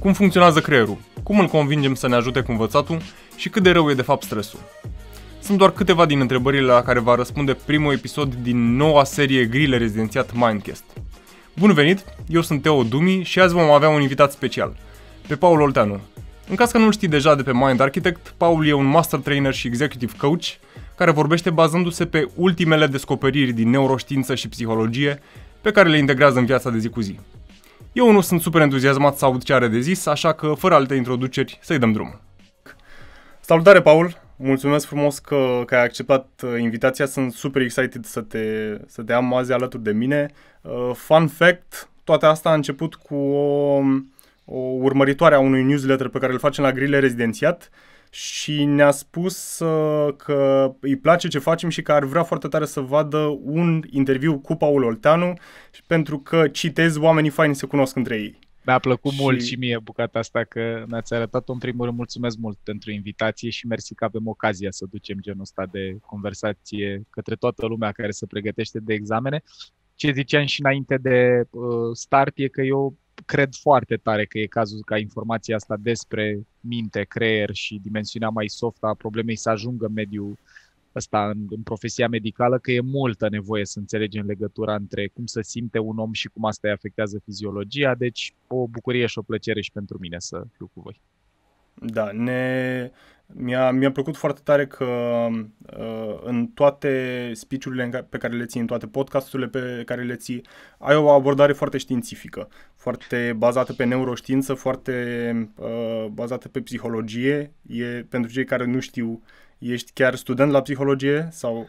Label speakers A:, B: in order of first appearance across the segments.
A: cum funcționează creierul, cum îl convingem să ne ajute cu învățatul și cât de rău e de fapt stresul. Sunt doar câteva din întrebările la care va răspunde primul episod din noua serie grile rezidențiat Mindcast. Bun venit, eu sunt Teo Dumi și azi vom avea un invitat special, pe Paul Olteanu. În caz că nu știi deja de pe Mind Architect, Paul e un master trainer și executive coach care vorbește bazându-se pe ultimele descoperiri din neuroștiință și psihologie pe care le integrează în viața de zi cu zi. Eu nu sunt super entuziasmat să aud ce are de zis, așa că fără alte introduceri să-i dăm drumul. Salutare, Paul! Mulțumesc frumos că, că ai acceptat uh, invitația, sunt super excited să te, să te am azi alături de mine. Uh, fun fact, toate asta a început cu o, o urmăritoare a unui newsletter pe care îl facem la Grile Rezidențiat, și ne-a spus uh, că îi place ce facem și că ar vrea foarte tare să vadă un interviu cu Paul Olteanu pentru că, citez, oamenii faini se cunosc între ei.
B: Mi-a plăcut și... mult și mie bucata asta că mi-ați arătat-o. În primul rând, mulțumesc mult pentru invitație și mersi că avem ocazia să ducem genul ăsta de conversație către toată lumea care se pregătește de examene. Ce ziceam și înainte de uh, start e că eu cred foarte tare că e cazul ca informația asta despre minte, creier și dimensiunea mai soft a problemei să ajungă în mediul ăsta în, în profesia medicală, că e multă nevoie să înțelegem legătura între cum se simte un om și cum asta îi afectează fiziologia, deci o bucurie și o plăcere și pentru mine să fiu cu voi.
A: Da, ne, mi-a, mi-a plăcut foarte tare că uh, în toate speech-urile pe care le ții, în toate podcasturile pe care le ții, ai o abordare foarte științifică, foarte bazată pe neuroștiință, foarte uh, bazată pe psihologie. E pentru cei care nu știu, ești chiar student la
B: psihologie sau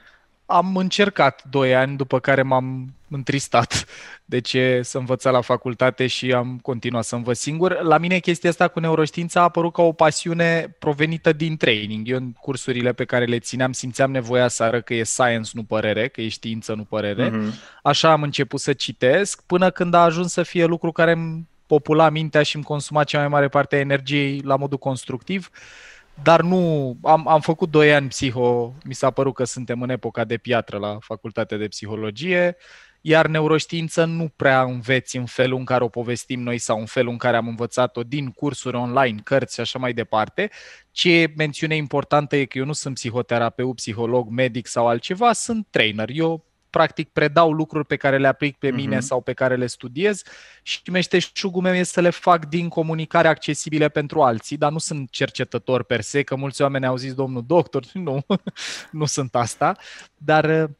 B: am încercat doi ani, după care m-am întristat de deci ce să învăța la facultate și am continuat să învăț singur. La mine chestia asta cu neuroștiința a apărut ca o pasiune provenită din training. Eu în cursurile pe care le țineam simțeam nevoia să arăt că e science, nu părere, că e știință, nu părere. Uh-huh. Așa am început să citesc până când a ajuns să fie lucru care îmi popula mintea și îmi consuma cea mai mare parte a energiei la modul constructiv. Uh, dar nu, am, am făcut doi ani psiho, mi s-a părut că suntem în epoca de piatră la facultatea de psihologie, iar neuroștiință nu prea înveți în felul în care o povestim noi sau în felul în care am învățat-o din cursuri online, cărți și așa mai departe. Ce mențiune importantă e că eu nu sunt psihoterapeut, psiholog, medic sau altceva, sunt trainer. Eu practic predau lucruri pe care le aplic pe mine uh-huh. sau pe care le studiez și meșteșugul meu este să le fac din comunicare accesibile pentru alții, dar nu sunt cercetător per se, că mulți oameni au zis domnul doctor, nu, nu sunt asta, dar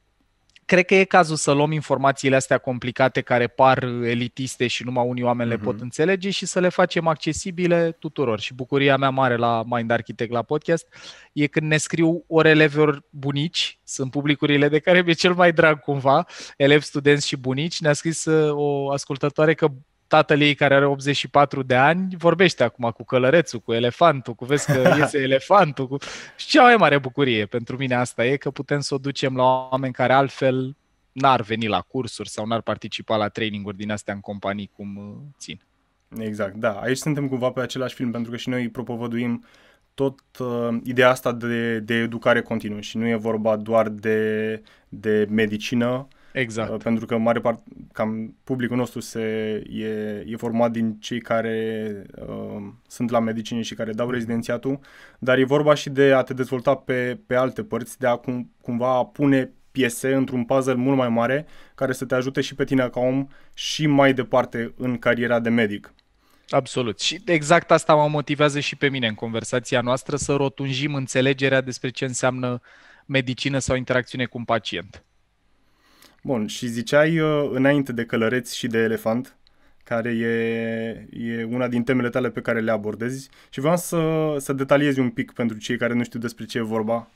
B: cred că e cazul să luăm informațiile astea complicate care par elitiste și numai unii oameni uh-huh. le mhm. pot înțelege și să le facem accesibile tuturor. Și bucuria mea mare la Mind Architect, la podcast, e când ne scriu ori elevi, bunici, sunt publicurile de care mi-e cel mai drag cumva, elevi, studenți și bunici, ne-a scris uh, o ascultătoare că tatăl ei care are 84 de ani vorbește acum cu călărețul, cu elefantul, cu vezi că iese elefantul. Cu... Și cea mai mare bucurie pentru mine asta e că putem să o ducem la oameni care altfel n-ar veni la cursuri sau n-ar participa la traininguri din astea în companii cum uh, țin. Exact, da. Aici suntem cumva pe același film
A: pentru că și noi propovăduim tot uh, ideea asta de, de educare continuă și nu e vorba doar de, de medicină, uh, Exact. Uh, pentru că mare parte, cam publicul nostru se, e, e format din cei care uh, sunt la medicină și care dau rezidențiatul, dar e vorba și de a te dezvolta pe, pe alte părți, de a cum, cumva pune piese într-un puzzle mult mai mare care să te ajute și pe tine ca
B: om și mai departe în cariera de medic. Absolut. Și exact asta mă motivează și pe mine în conversația noastră să rotunjim înțelegerea despre ce înseamnă medicină sau interacțiune cu un pacient.
A: Bun, și ziceai uh, înainte de călăreți și de elefant, care e, e una din temele tale pe care le abordezi
B: și vreau să, să detaliezi un pic pentru cei care nu știu despre ce e vorba.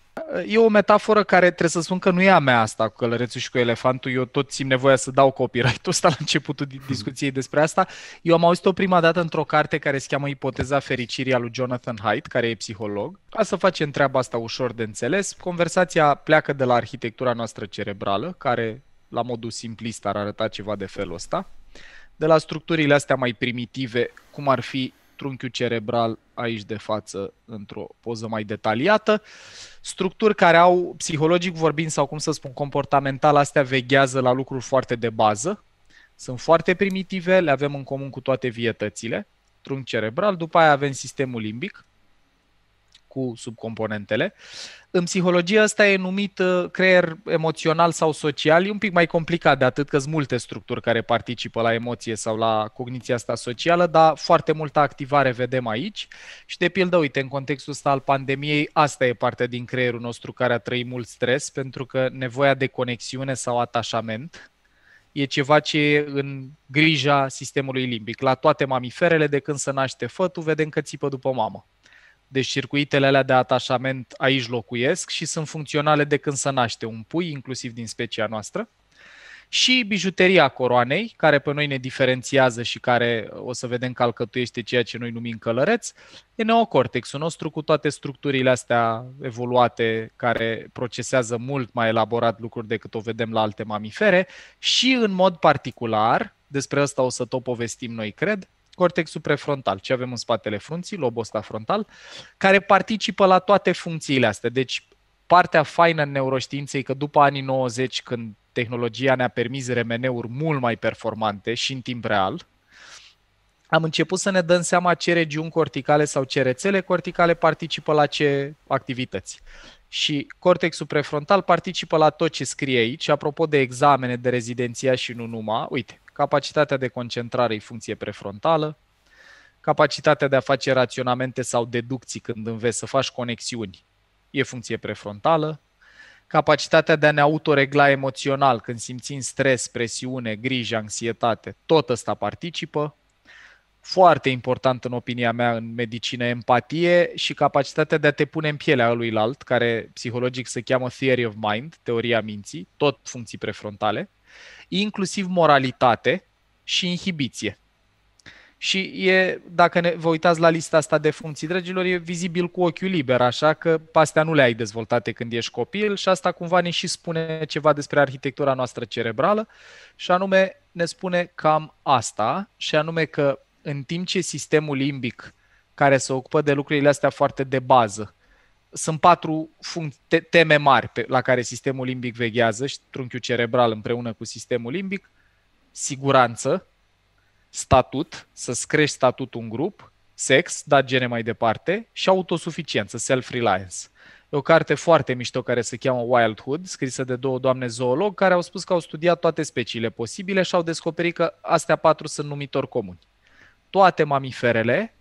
B: E o metaforă care trebuie să spun că nu e a mea asta cu călărețul și cu elefantul. Eu tot simt nevoia să dau copyright-ul ăsta la începutul discuției despre asta. Eu am auzit-o prima dată într-o carte care se cheamă Ipoteza fericirii a lui Jonathan Haidt, care e psiholog. Ca să facem treaba asta ușor de înțeles, conversația pleacă de la arhitectura noastră cerebrală, care la modul simplist ar arăta ceva de felul ăsta. De la structurile astea mai primitive, cum ar fi trunchiul cerebral aici de față într-o poză mai detaliată. Structuri care au, psihologic vorbind sau cum să spun, comportamental, astea veghează la lucruri foarte de bază. Sunt foarte primitive, le avem în comun cu toate vietățile, trunchi cerebral, după aia avem sistemul limbic, cu subcomponentele. În psihologie ăsta e numit uh, creier emoțional sau social. E un pic mai complicat de atât că sunt multe structuri care participă la emoție sau la cogniția asta socială, dar foarte multă activare vedem aici. Și de pildă, uite, în contextul ăsta al pandemiei, asta e partea din creierul nostru care a trăit mult stres, pentru că nevoia de conexiune sau atașament e ceva ce e în grija sistemului limbic. La toate mamiferele, de când se naște fătul, vedem că țipă după mamă. Deci circuitele alea de atașament aici locuiesc și sunt funcționale de când se naște un pui, inclusiv din specia noastră. Și bijuteria coroanei, care pe noi ne diferențiază și care o să vedem că alcătuiește ceea ce noi numim călăreț, e neocortexul nostru cu toate structurile astea evoluate care procesează mult mai elaborat lucruri decât o vedem la alte mamifere și în mod particular, despre asta o să tot povestim noi, cred, cortexul prefrontal, ce avem în spatele frunții, lobul ăsta frontal, care participă la toate funcțiile astea. Deci partea faină în neuroștiinței că după anii 90, când tehnologia ne-a permis remeneuri mult mai performante și în timp real, am început să ne dăm seama ce regiuni corticale sau ce rețele corticale participă la ce activități. Și cortexul prefrontal participă la tot ce scrie aici. Apropo de examene, de rezidenția și nu numai, uite, capacitatea de concentrare e funcție prefrontală, capacitatea de a face raționamente sau deducții când înveți să faci conexiuni e funcție prefrontală, capacitatea de a ne autoregla emoțional când simțim stres, presiune, grijă, anxietate, tot ăsta participă. Foarte important în opinia mea în medicină empatie și capacitatea de a te pune în pielea lui alt, care psihologic se cheamă theory of mind, teoria minții, tot funcții prefrontale inclusiv moralitate și inhibiție. Și e, dacă ne, vă uitați la lista asta de funcții, dragilor, e vizibil cu ochiul liber, așa că astea nu le-ai dezvoltate când ești copil și asta cumva ne și spune ceva despre arhitectura noastră cerebrală și anume ne spune cam asta și anume că în timp ce sistemul limbic care se ocupă de lucrurile astea foarte de bază, sunt patru teme mari pe, la care sistemul limbic veghează și trunchiul cerebral împreună cu sistemul limbic. Siguranță, statut, să-ți crești statutul în grup, sex, dat gene mai departe, și autosuficiență, self-reliance. E o carte foarte mișto care se cheamă Wildhood, scrisă de două doamne zoolog, care au spus că au studiat toate speciile posibile și au descoperit că astea patru sunt numitori comuni. Toate mamiferele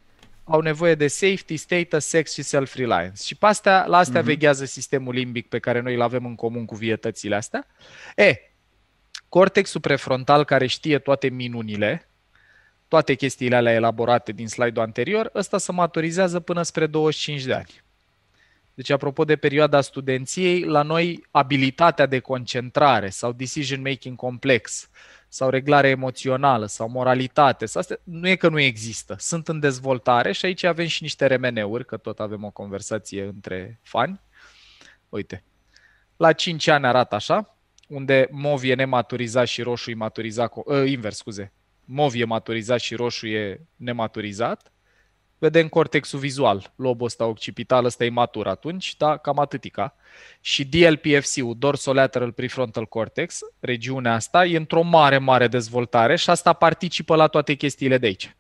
B: au nevoie de safety, status, sex și self-reliance. Și pe astea, la astea uh-huh. veghează sistemul limbic pe care noi îl avem în comun cu vietățile astea. E, cortexul prefrontal care știe toate minunile, toate chestiile alea elaborate din slide-ul anterior, ăsta se maturizează până spre 25 de ani. Deci, apropo de perioada studenției, la noi abilitatea de concentrare sau decision making complex sau reglare emoțională sau moralitate. Sau astea, nu e că nu există, sunt în dezvoltare și aici avem și niște remeneuri, că tot avem o conversație între fani. Uite, la 5 ani arată așa, unde mov e nematurizat și roșu e maturizat, uh, invers, scuze, mov e maturizat și roșu e nematurizat vedem cortexul vizual, lobul ăsta occipital, ăsta e matur atunci, da, cam atâtica. Și DLPFC-ul, dorsolateral prefrontal cortex, regiunea asta, e într-o mare, mare dezvoltare și asta participă la toate chestiile de aici.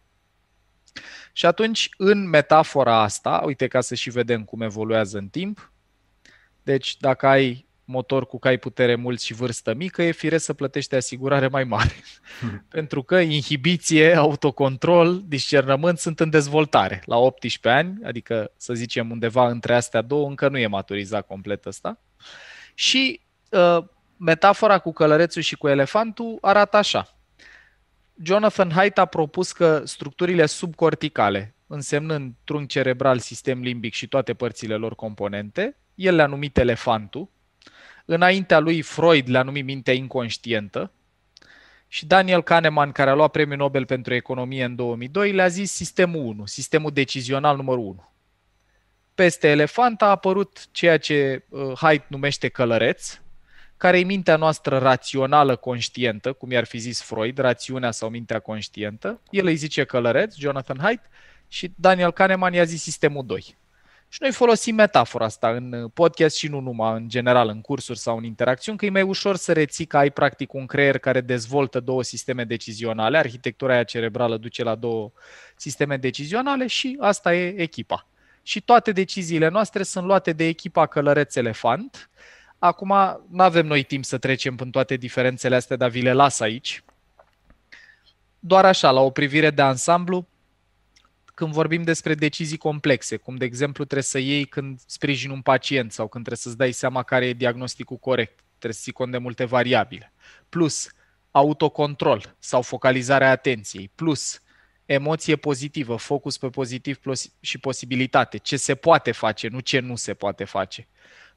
B: Și atunci, în metafora asta, uite ca să și vedem cum evoluează în timp, deci dacă ai motor cu cai putere mult și vârstă mică, e firesc să plătești asigurare mai mare. Hmm. Pentru că inhibiție, autocontrol, discernământ sunt în dezvoltare. La 18 ani, adică să zicem undeva între astea două, încă nu e maturizat complet ăsta. Și uh, metafora cu călărețul și cu elefantul arată așa. Jonathan Haidt a propus că structurile subcorticale, însemnând trunchi cerebral, sistem limbic și toate părțile lor componente, el le-a numit elefantul, Înaintea lui Freud le-a numit mintea inconștientă și Daniel Kahneman, care a luat premiul Nobel pentru economie în 2002, le-a zis sistemul 1, sistemul decizional numărul 1. Peste elefant a apărut ceea ce uh, Haidt numește călăreț, care e mintea noastră rațională conștientă, cum i-ar fi zis Freud, rațiunea sau mintea conștientă. El îi zice călăreț, Jonathan Haidt, și Daniel Kahneman i-a zis sistemul 2. Și noi folosim metafora asta în uh, podcast și nu numai, în general, în cursuri sau în interacțiuni, că e mai ușor să reții că ai practic un creier care dezvoltă două sisteme decizionale, arhitectura aia cerebrală duce la două sisteme decizionale și asta e echipa. Și toate deciziile noastre sunt luate de echipa Călăreț Elefant. Acum, nu avem noi timp să trecem prin toate diferențele astea, dar vi le las aici. Doar așa, la o privire de ansamblu, când vorbim despre decizii complexe, cum de exemplu trebuie să iei când sprijini un pacient sau când trebuie să-ți dai seama care e diagnosticul corect, trebuie să ții cont de multe variabile. Plus, autocontrol sau focalizarea atenției, plus emoție pozitivă, focus pe pozitiv și posibilitate, ce se poate face, nu ce nu se poate face.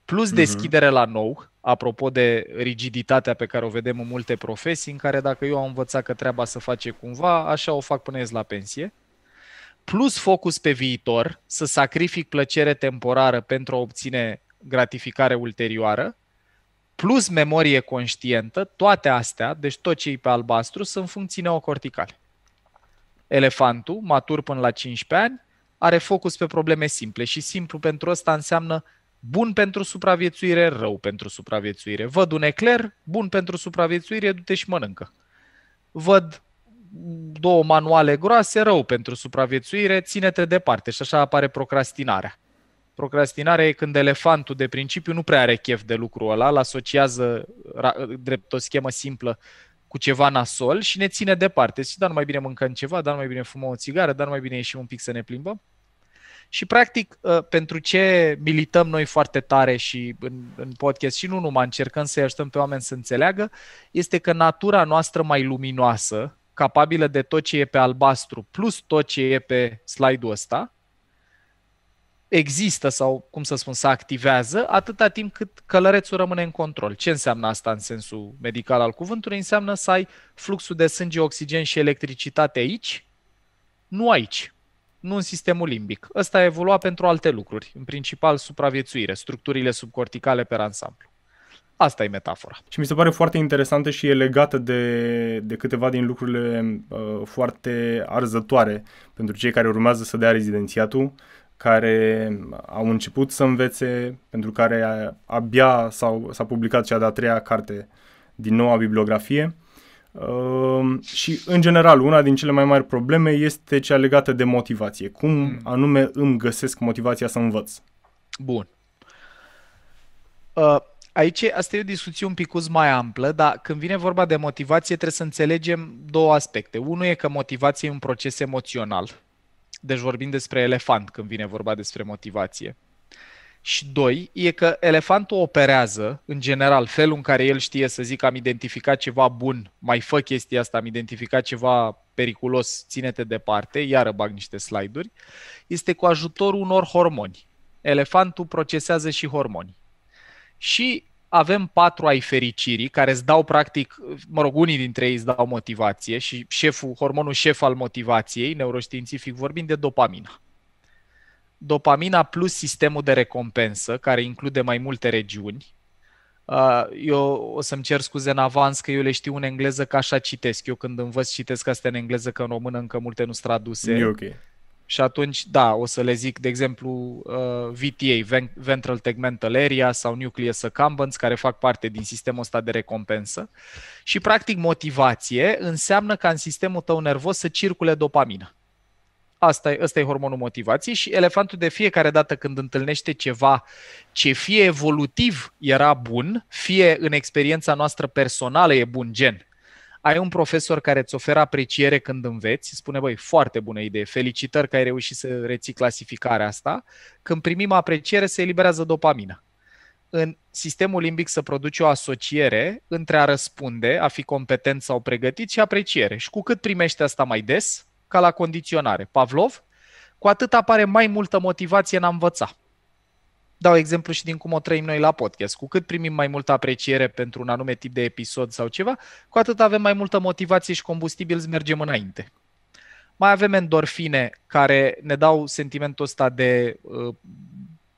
B: Plus mhm. deschidere uh-huh. la nou, apropo de rigiditatea pe care o vedem în multe profesii, în care dacă eu am învățat că treaba să face cumva, așa o fac până ies la pensie plus focus pe viitor, să sacrific plăcere temporară pentru a obține gratificare ulterioară, plus memorie conștientă, toate astea, deci tot ce e pe albastru, sunt funcții neocorticale. Elefantul, matur până la 15 ani, are focus pe probleme simple și simplu pentru ăsta înseamnă bun pentru supraviețuire, rău pentru supraviețuire. Văd un ecler, bun pentru supraviețuire, du-te și mănâncă. Văd două manuale groase, rău pentru supraviețuire, ține-te departe și așa apare procrastinarea. Procrastinarea e când elefantul de principiu nu prea are chef de lucrul ăla, îl asociază drept o schemă simplă cu ceva nasol și ne ține departe. Și dar nu mai bine mâncăm ceva, dar nu mai bine fumăm o țigară, dar nu mai bine ieșim un pic să ne plimbăm. Și practic, ă, pentru ce milităm noi foarte tare și în, în podcast și nu numai încercăm să-i ajutăm pe oameni să înțeleagă, este că natura noastră mai luminoasă, capabilă de tot ce e pe albastru plus tot ce e pe slide-ul ăsta, există sau, cum să spun, se activează atâta timp cât călărețul rămâne în control. Ce înseamnă asta în sensul medical al cuvântului? Înseamnă să ai fluxul de sânge, oxigen și electricitate aici, nu aici, nu în sistemul limbic. Ăsta a evoluat pentru alte lucruri, în principal supraviețuire, structurile subcorticale pe ansamblu. Asta e metafora.
A: Și mi se pare foarte interesantă și e legată de, de câteva din lucrurile uh, foarte arzătoare pentru cei care urmează să dea rezidențiatul, care au început să învețe, pentru care abia s-au, s-a publicat cea de-a treia carte din noua bibliografie. Uh, și, în general, una din cele mai mari probleme este cea legată de motivație. Cum hmm. anume îmi găsesc motivația să învăț?
B: Bun. Uh aici asta e o discuție un pic mai amplă, dar când vine vorba de motivație trebuie să înțelegem două aspecte. Unul e că motivație e un proces emoțional. Deci vorbim despre elefant când vine vorba despre motivație. Și doi, e că elefantul operează, în general, felul în care el știe să zic am identificat ceva bun, mai fă chestia asta, am identificat ceva periculos, ține-te departe, iară bag niște slide-uri, este cu ajutorul unor hormoni. Elefantul procesează și hormoni și avem patru ai fericirii care îți dau practic, mă rog, unii dintre ei îți dau motivație și șeful, hormonul șef al motivației, neuroștiințific vorbind, de dopamina. Dopamina plus sistemul de recompensă, care include mai multe regiuni. Eu o să-mi cer scuze în avans că eu le știu în engleză că așa citesc. Eu când învăț citesc astea în engleză, că în română încă multe nu sunt traduse. E okay. Și atunci, da, o să le zic, de exemplu, uh, VTA, Ventral Tegmental Area sau Nucleus Accumbens, care fac parte din sistemul ăsta de recompensă. Și, practic, motivație înseamnă ca în sistemul tău nervos să circule dopamină. Asta e, asta e hormonul motivației și elefantul de fiecare dată când întâlnește ceva ce fie evolutiv era bun, fie în experiența noastră personală e bun gen ai un profesor care îți oferă apreciere când înveți, spune, băi, foarte bună idee, felicitări că ai reușit să reții clasificarea asta, când primim apreciere se eliberează dopamina. În sistemul limbic să produce o asociere între a răspunde, a fi competent sau pregătit și apreciere. Și cu cât primești asta mai des, ca la condiționare, Pavlov, cu atât apare mai multă motivație în a învăța dau exemplu și din cum o trăim noi la podcast. Cu cât primim mai multă apreciere pentru un anume tip de episod sau ceva, cu atât avem mai multă motivație și combustibil să mergem înainte. Mai avem endorfine care ne dau sentimentul ăsta de uh,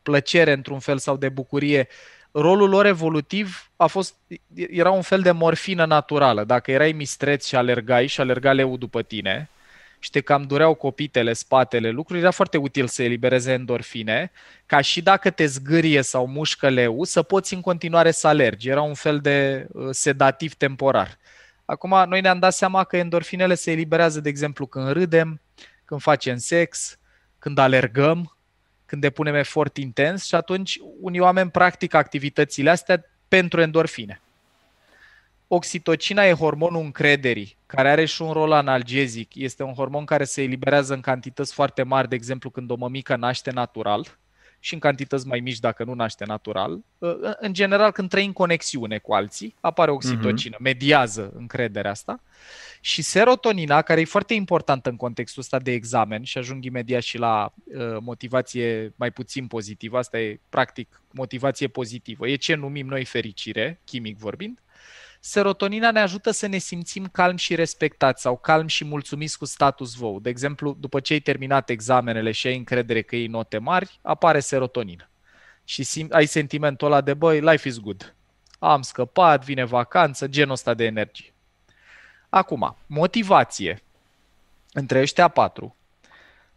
B: plăcere într-un fel sau de bucurie. Rolul lor evolutiv a fost, era un fel de morfină naturală. Dacă erai mistreț și alergai și alerga leu după tine, și te cam dureau copitele, spatele, lucruri, era foarte util să elibereze endorfine, ca și dacă te zgârie sau mușcă leu, să poți în continuare să alergi. Era un fel de uh, sedativ temporar. Acum, noi ne-am dat seama că endorfinele se eliberează, de exemplu, când râdem, când facem sex, când alergăm, când depunem efort intens și atunci unii oameni practică activitățile astea pentru endorfine. Oxitocina e hormonul încrederii, care are și un rol analgezic. Este un hormon care se eliberează în cantități foarte mari, de exemplu când o mămică naște natural și în cantități mai mici dacă nu naște natural. În general, când trăim în conexiune cu alții, apare oxitocină, uh-huh. Mhm. mediază încrederea asta. Și serotonina, care e foarte importantă în contextul ăsta de examen și ajung imediat și la uh, motivație mai puțin pozitivă, asta e practic motivație pozitivă, e ce numim noi fericire, chimic vorbind, serotonina ne ajută să ne simțim calm și respectați sau calm și mulțumiți cu status quo. De exemplu, după ce ai terminat examenele și ai încredere că iei note mari, apare serotonina Și sim- ai sentimentul ăla de, băi, life is good. Am scăpat, vine vacanță, genul ăsta de energie. Acum, motivație. Între ăștia patru,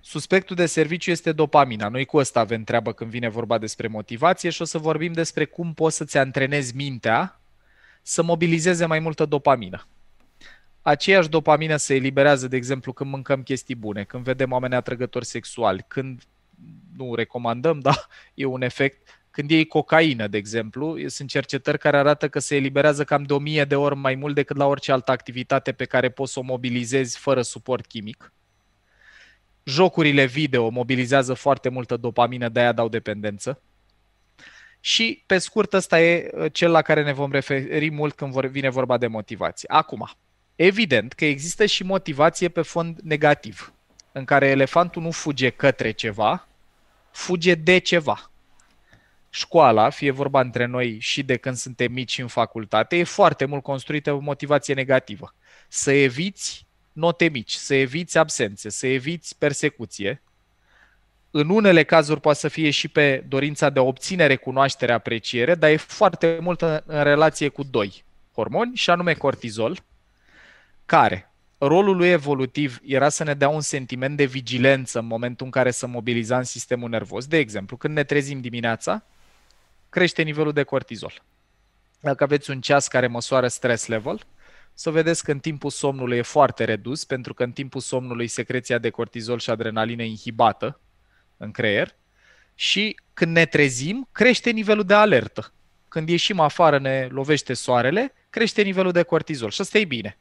B: Suspectul de serviciu este dopamina. Noi cu asta avem treabă când vine vorba despre motivație și o să vorbim despre cum poți să-ți antrenezi mintea să mobilizeze mai multă dopamină. Aceeași dopamină se eliberează, de exemplu, când mâncăm chestii bune, când vedem oameni atrăgători sexuali, când nu recomandăm, dar e un efect, când iei cocaină, de exemplu, sunt cercetări care arată că se eliberează cam de 1000 de ori mai mult decât la orice altă activitate pe care poți să o mobilizezi fără suport chimic. Jocurile video mobilizează foarte multă dopamină, de-aia dau dependență. Și, pe scurt, ăsta e uh, cel la care ne vom referi mult când vine vorba de motivație. Acum, evident că există și motivație pe fond negativ, în care elefantul nu fuge către ceva, fuge de ceva. Școala, fie vorba între noi și de când suntem mici în facultate, e foarte mult construită o motivație negativă. Să eviți note mici, să eviți absențe, să eviți persecuție, în unele cazuri poate să fie și pe dorința de a obține recunoaștere, apreciere, dar e foarte mult în, în relație cu doi hormoni, și anume cortizol, care rolul lui evolutiv era să ne dea un sentiment de vigilență în momentul în care să mobilizăm sistemul nervos. De exemplu, când ne trezim dimineața, crește nivelul de cortizol. Dacă aveți un ceas care măsoară stress level, să vedeți că în timpul somnului e foarte redus, pentru că în timpul somnului secreția de cortizol și adrenalină e inhibată, în creier și când ne trezim, crește nivelul de alertă. Când ieșim afară, ne lovește soarele, crește nivelul de cortizol și asta e bine.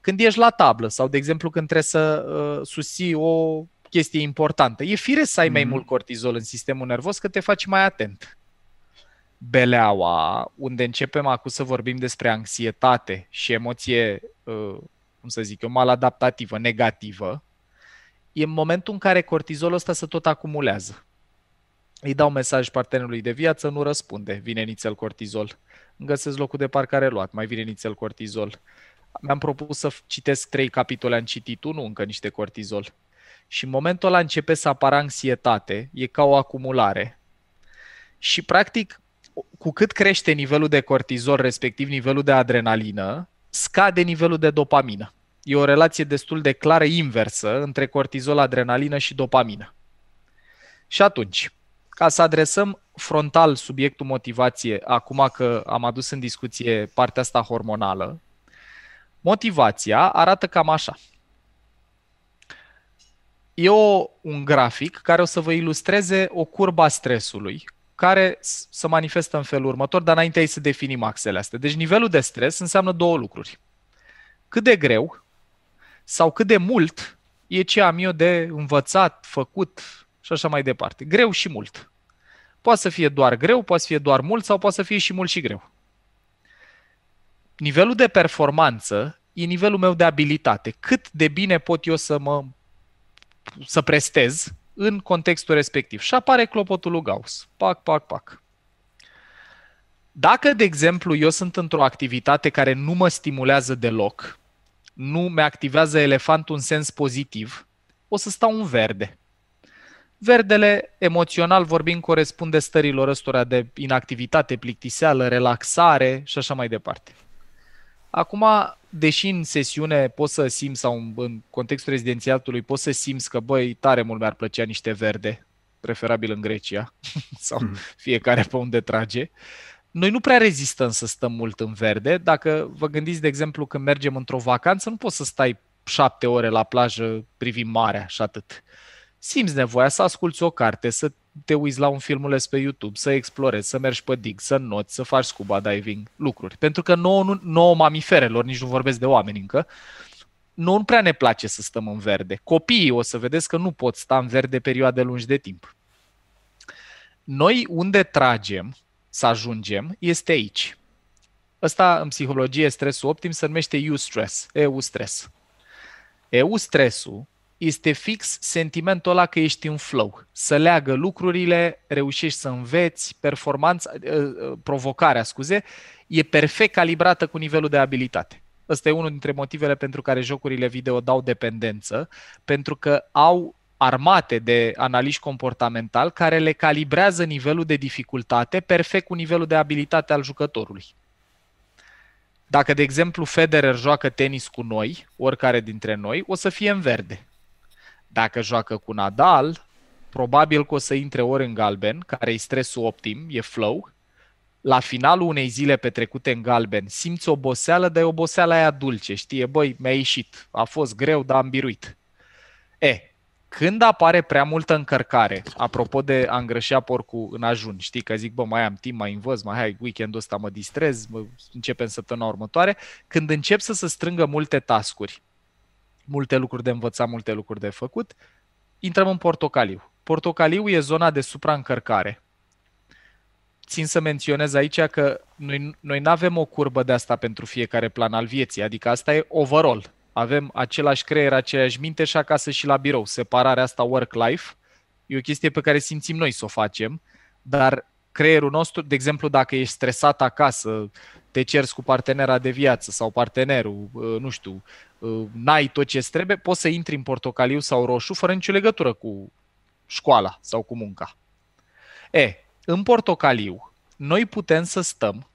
B: Când ești la tablă sau, de exemplu, când trebuie să uh, susții o chestie importantă, e firesc să ai mm-hmm. mai mhm. mult cortizol în sistemul nervos că te faci mai atent. Beleaua, unde începem acum să vorbim despre anxietate și emoție, uh, cum să zic eu, maladaptativă, negativă, e în momentul în care cortizolul ăsta se tot acumulează. Îi dau mesaj partenerului de viață, nu răspunde, vine nițel cortizol. Îmi găsesc locul de parcare luat, mai vine nițel cortizol. Mi-am propus să citesc trei capitole, am citit unul, încă niște cortizol. Și în momentul ăla începe să apară anxietate, e ca o acumulare. Și practic, cu cât crește nivelul de cortizol, respectiv nivelul de adrenalină, scade nivelul de dopamină e o relație destul de clară inversă între cortizol, adrenalină și dopamină. Și atunci, ca să adresăm frontal subiectul motivație, acum că am adus în discuție partea asta hormonală, motivația arată cam așa. E o, un grafic care o să vă ilustreze o curba stresului, care se manifestă în felul următor, dar înainte ai să definim axele astea. Deci nivelul de stres înseamnă două lucruri. Cât de greu sau cât de mult e ce am eu de învățat, făcut și așa mai departe. Greu și mult. Poate să fie doar greu, poate să fie doar mult sau poate să fie și mult și greu. Nivelul de performanță e nivelul meu de abilitate. Cât de bine pot eu să mă să prestez în contextul respectiv. Și apare clopotul lui Gauss. Pac, pac, pac. Dacă, de exemplu, eu sunt într-o activitate care nu mă stimulează deloc, nu mi-activează elefantul în sens pozitiv, o să stau în verde. Verdele, emoțional vorbind, corespunde stărilor ăstora de inactivitate, plictiseală, relaxare și așa mai departe. Acum, deși în sesiune poți să simți sau în contextul rezidențiatului poți să simți că, băi, tare mult mi-ar plăcea niște verde, preferabil în Grecia sau hmm. fiecare pe unde trage, uh, noi nu prea rezistăm să stăm mult în verde. Dacă vă gândiți, de exemplu, când mergem într-o vacanță, nu poți să stai șapte ore la plajă privind marea și atât. Simți nevoia să asculți o carte, să te uiți la un filmuleț pe YouTube, să explorezi, să mergi pe dig, să noți, să faci scuba diving, lucruri. Pentru că nouă, nu, nouă mamiferelor, nici nu vorbesc de oameni încă, nu prea ne place să stăm în verde. Copiii o să vedeți că nu pot sta în verde perioade lungi de timp. Noi unde tragem, să ajungem este aici. Ăsta în psihologie stresul optim se numește eustress, EU stresul este fix sentimentul ăla că ești în flow. Să leagă lucrurile, reușești să înveți, performanța, ă, ă, provocarea, scuze, e perfect calibrată cu nivelul de abilitate. Ăsta e unul dintre motivele pentru care jocurile video dau dependență, pentru că au armate de analiști comportamental care le calibrează nivelul de dificultate perfect cu nivelul de abilitate al jucătorului. Dacă, de exemplu, Federer joacă tenis cu noi, oricare dintre noi, o să fie în verde. Dacă joacă cu Nadal, probabil că o să intre ori în galben, care e stresul optim, e flow. La finalul unei zile petrecute în galben, simți oboseală, dar e oboseala aia dulce, știi? băi, mi-a ieșit, a fost greu, dar am biruit. E, când apare prea multă încărcare, apropo de a îngrășea porcul în ajun, știi că zic, bă, mai am timp, mai învăț, mai hai, weekendul ăsta mă distrez, mă, începem săptămâna următoare, când încep să se strângă multe tascuri, multe lucruri de învățat, multe lucruri de făcut, intrăm în portocaliu. Portocaliu e zona de supraîncărcare. Țin să menționez aici că noi, noi nu avem o curbă de asta pentru fiecare plan al vieții, adică asta e overall avem același creier, aceeași minte și acasă și la birou. Separarea asta work-life e o chestie pe care simțim noi să o facem, dar creierul nostru, de exemplu, dacă ești stresat acasă, te ceri cu partenera de viață sau partenerul, ă, nu știu, ă, n-ai tot ce trebuie, poți să intri în portocaliu sau roșu fără nicio legătură cu școala sau cu munca. E, în portocaliu, noi putem să stăm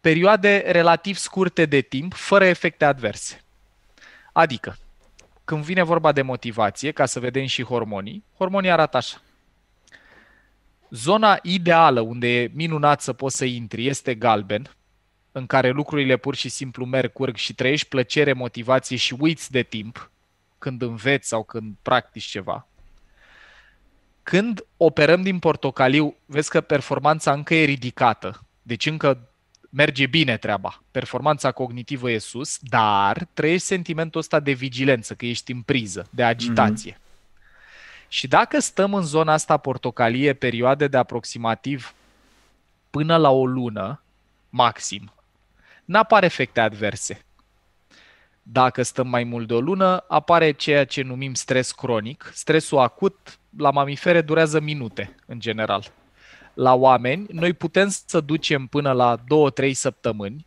B: perioade relativ scurte de timp fără efecte adverse. Adică, când vine vorba de motivație, ca să vedem și hormonii, hormonii arată așa. Zona ideală unde e minunat să poți să intri este galben, în care lucrurile pur și simplu merg, curg și trăiești plăcere, motivație și uiți de timp când înveți sau când practici ceva. Când operăm din portocaliu, vezi că performanța încă e ridicată, deci încă merge bine treaba. Performanța cognitivă e sus, dar trăiești sentimentul ăsta de vigilență, că ești în priză, de agitație. Mm-hmm. Și dacă stăm în zona asta portocalie perioade de aproximativ până la o lună, maxim, n-apar efecte adverse. Dacă stăm mai mult de o lună, apare ceea ce numim stres cronic. Stresul acut la mamifere durează minute, în general la oameni, noi putem să ducem până la 2-3 săptămâni,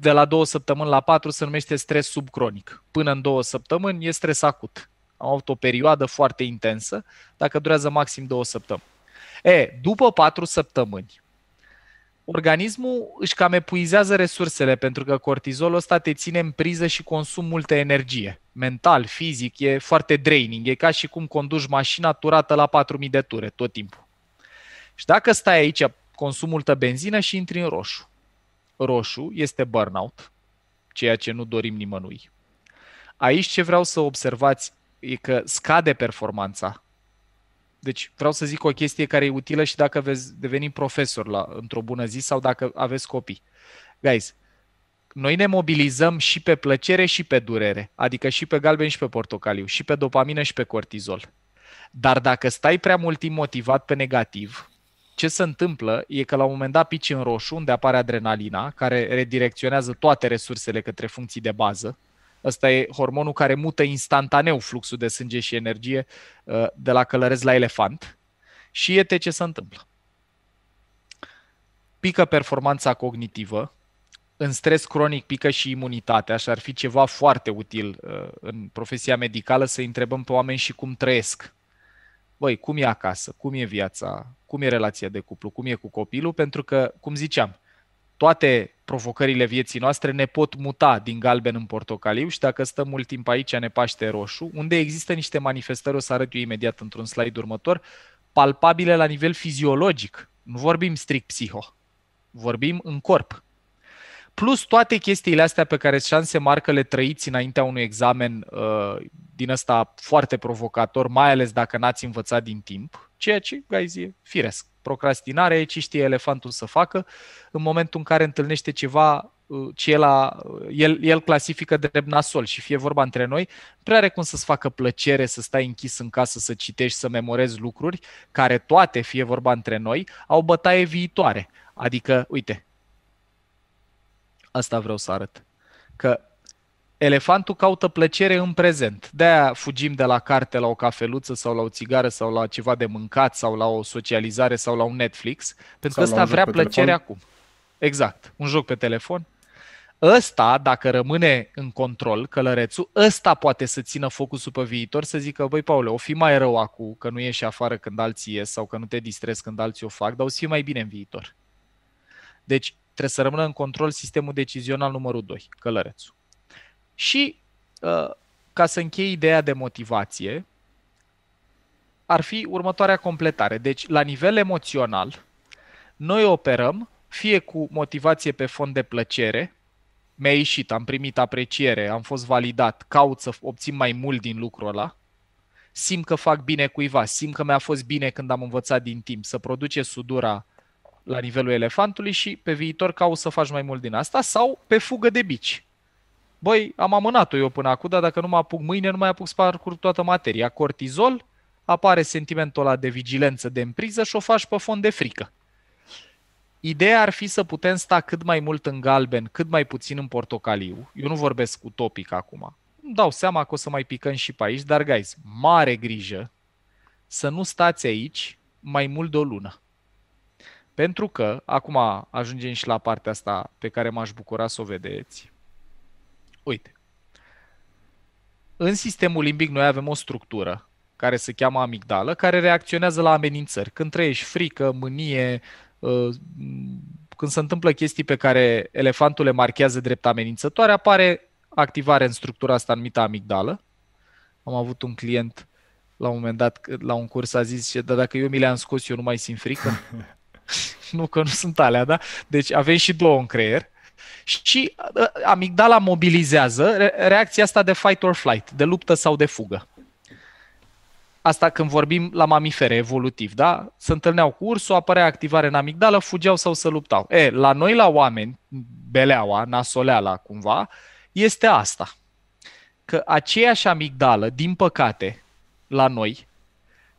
B: de la 2 săptămâni la 4 se numește stres subcronic. Până în 2 săptămâni e stres acut. Am avut o perioadă foarte intensă, dacă durează maxim 2 săptămâni. E, după 4 săptămâni, organismul își cam epuizează resursele pentru că cortizolul ăsta te ține în priză și consum multă energie. Mental, fizic, e foarte draining. E ca și cum conduci mașina turată la 4000 de ture tot timpul și dacă stai aici, consumi multă benzină și intri în roșu. Roșu este burnout, ceea ce nu dorim nimănui. Aici ce vreau să observați e că scade performanța. Deci vreau să zic o chestie care e utilă și dacă veți deveni profesor la, într-o bună zi sau dacă aveți copii. Guys, noi ne mobilizăm și pe plăcere și pe durere, adică și pe galben și pe portocaliu, și pe dopamină și pe cortizol. Dar dacă stai prea mult timp motivat pe negativ, ce se întâmplă e că la un moment dat pici în roșu, unde apare adrenalina, care redirecționează toate resursele către funcții de bază. Ăsta e hormonul care mută instantaneu fluxul de sânge și energie uh, de la călăreț la elefant. Și iete ce se întâmplă. Pică performanța cognitivă, în stres cronic pică și imunitatea și ar fi ceva foarte util uh, în profesia medicală să întrebăm pe oameni și cum trăiesc băi, cum e acasă, cum e viața, cum e relația de cuplu, cum e cu copilul, pentru că, cum ziceam, toate provocările vieții noastre ne pot muta din galben în portocaliu și dacă stăm mult timp aici ne paște roșu, unde există niște manifestări, o să arăt eu imediat într-un slide următor, palpabile la nivel fiziologic. Nu vorbim strict psiho, vorbim în corp plus toate chestiile astea pe care șanse marcă le trăiți înaintea unui examen uh, din ăsta foarte provocator, mai ales dacă n-ați învățat din timp, ceea ce, guys, e firesc. Procrastinare, ce știe elefantul să facă, în momentul în care întâlnește ceva uh, ce el, a, uh, el, el clasifică drept nasol și fie vorba între noi, prea are cum să-ți facă plăcere să stai închis în casă, să citești, să memorezi lucruri care toate, fie vorba între noi, au bătaie viitoare. Adică, uite, Asta vreau să arăt. Că elefantul caută plăcere în prezent. De-aia fugim de la carte la o cafeluță sau la o țigară sau la ceva de mâncat sau la o socializare sau la un Netflix, pentru că ăsta vrea plăcere telefon. acum. Exact, un joc pe telefon. Ăsta, dacă rămâne în control, călărețul, ăsta poate să țină focusul pe viitor, să zică, băi, Paule, o fi mai rău acum, că nu ieși afară când alții ies sau că nu te distrezi când alții o fac, dar o să fie mai bine în viitor. Deci, trebuie să rămână în control sistemul decizional numărul 2, călărețul. Și ă, ca să închei ideea de motivație, ar fi următoarea completare. Deci, la nivel emoțional, noi operăm fie cu motivație pe fond de plăcere, mi-a ieșit, am primit apreciere, am fost validat, caut să obțin mai mult din lucrul ăla, simt că fac bine cuiva, simt că mi-a fost bine când am învățat din timp, să produce sudura la nivelul elefantului și pe viitor cau să faci mai mult din asta sau pe fugă de bici. Băi, am amânat-o eu până acum, dar dacă nu mă apuc mâine, nu mai apuc să parcurg toată materia. Cortizol, apare sentimentul ăla de vigilență, de împriză și o faci pe fond de frică. Ideea ar fi să putem sta cât mai mult în galben, cât mai puțin în portocaliu. Eu nu vorbesc utopic acum. Îmi dau seama că o să mai picăm și pe aici, dar, guys, mare grijă să nu stați aici mai mult de o lună. Pentru că, acum ajungem și la partea asta pe care m-aș bucura să o vedeți. Uite. În sistemul limbic noi avem o structură care se cheamă amigdală, care reacționează la amenințări. Când trăiești frică, mânie, ă, când se întâmplă chestii pe care elefantul le marchează drept amenințătoare, apare activare în structura asta anumită amigdală. Am avut un client la un moment dat, la un curs, a zis, dar dacă eu mi le-am scos, eu nu mai simt frică. nu că nu sunt alea, da? Deci avem și două în creier. Și ă, amigdala mobilizează reacția asta de fight or flight, de luptă sau de fugă. Asta când vorbim la mamifere evolutiv, da? Se întâlneau cu ursul, apărea activare în amigdală, fugeau sau se luptau. E, la noi, la oameni, beleaua, nasoleala cumva, este asta. Că aceeași amigdală, din păcate, la noi,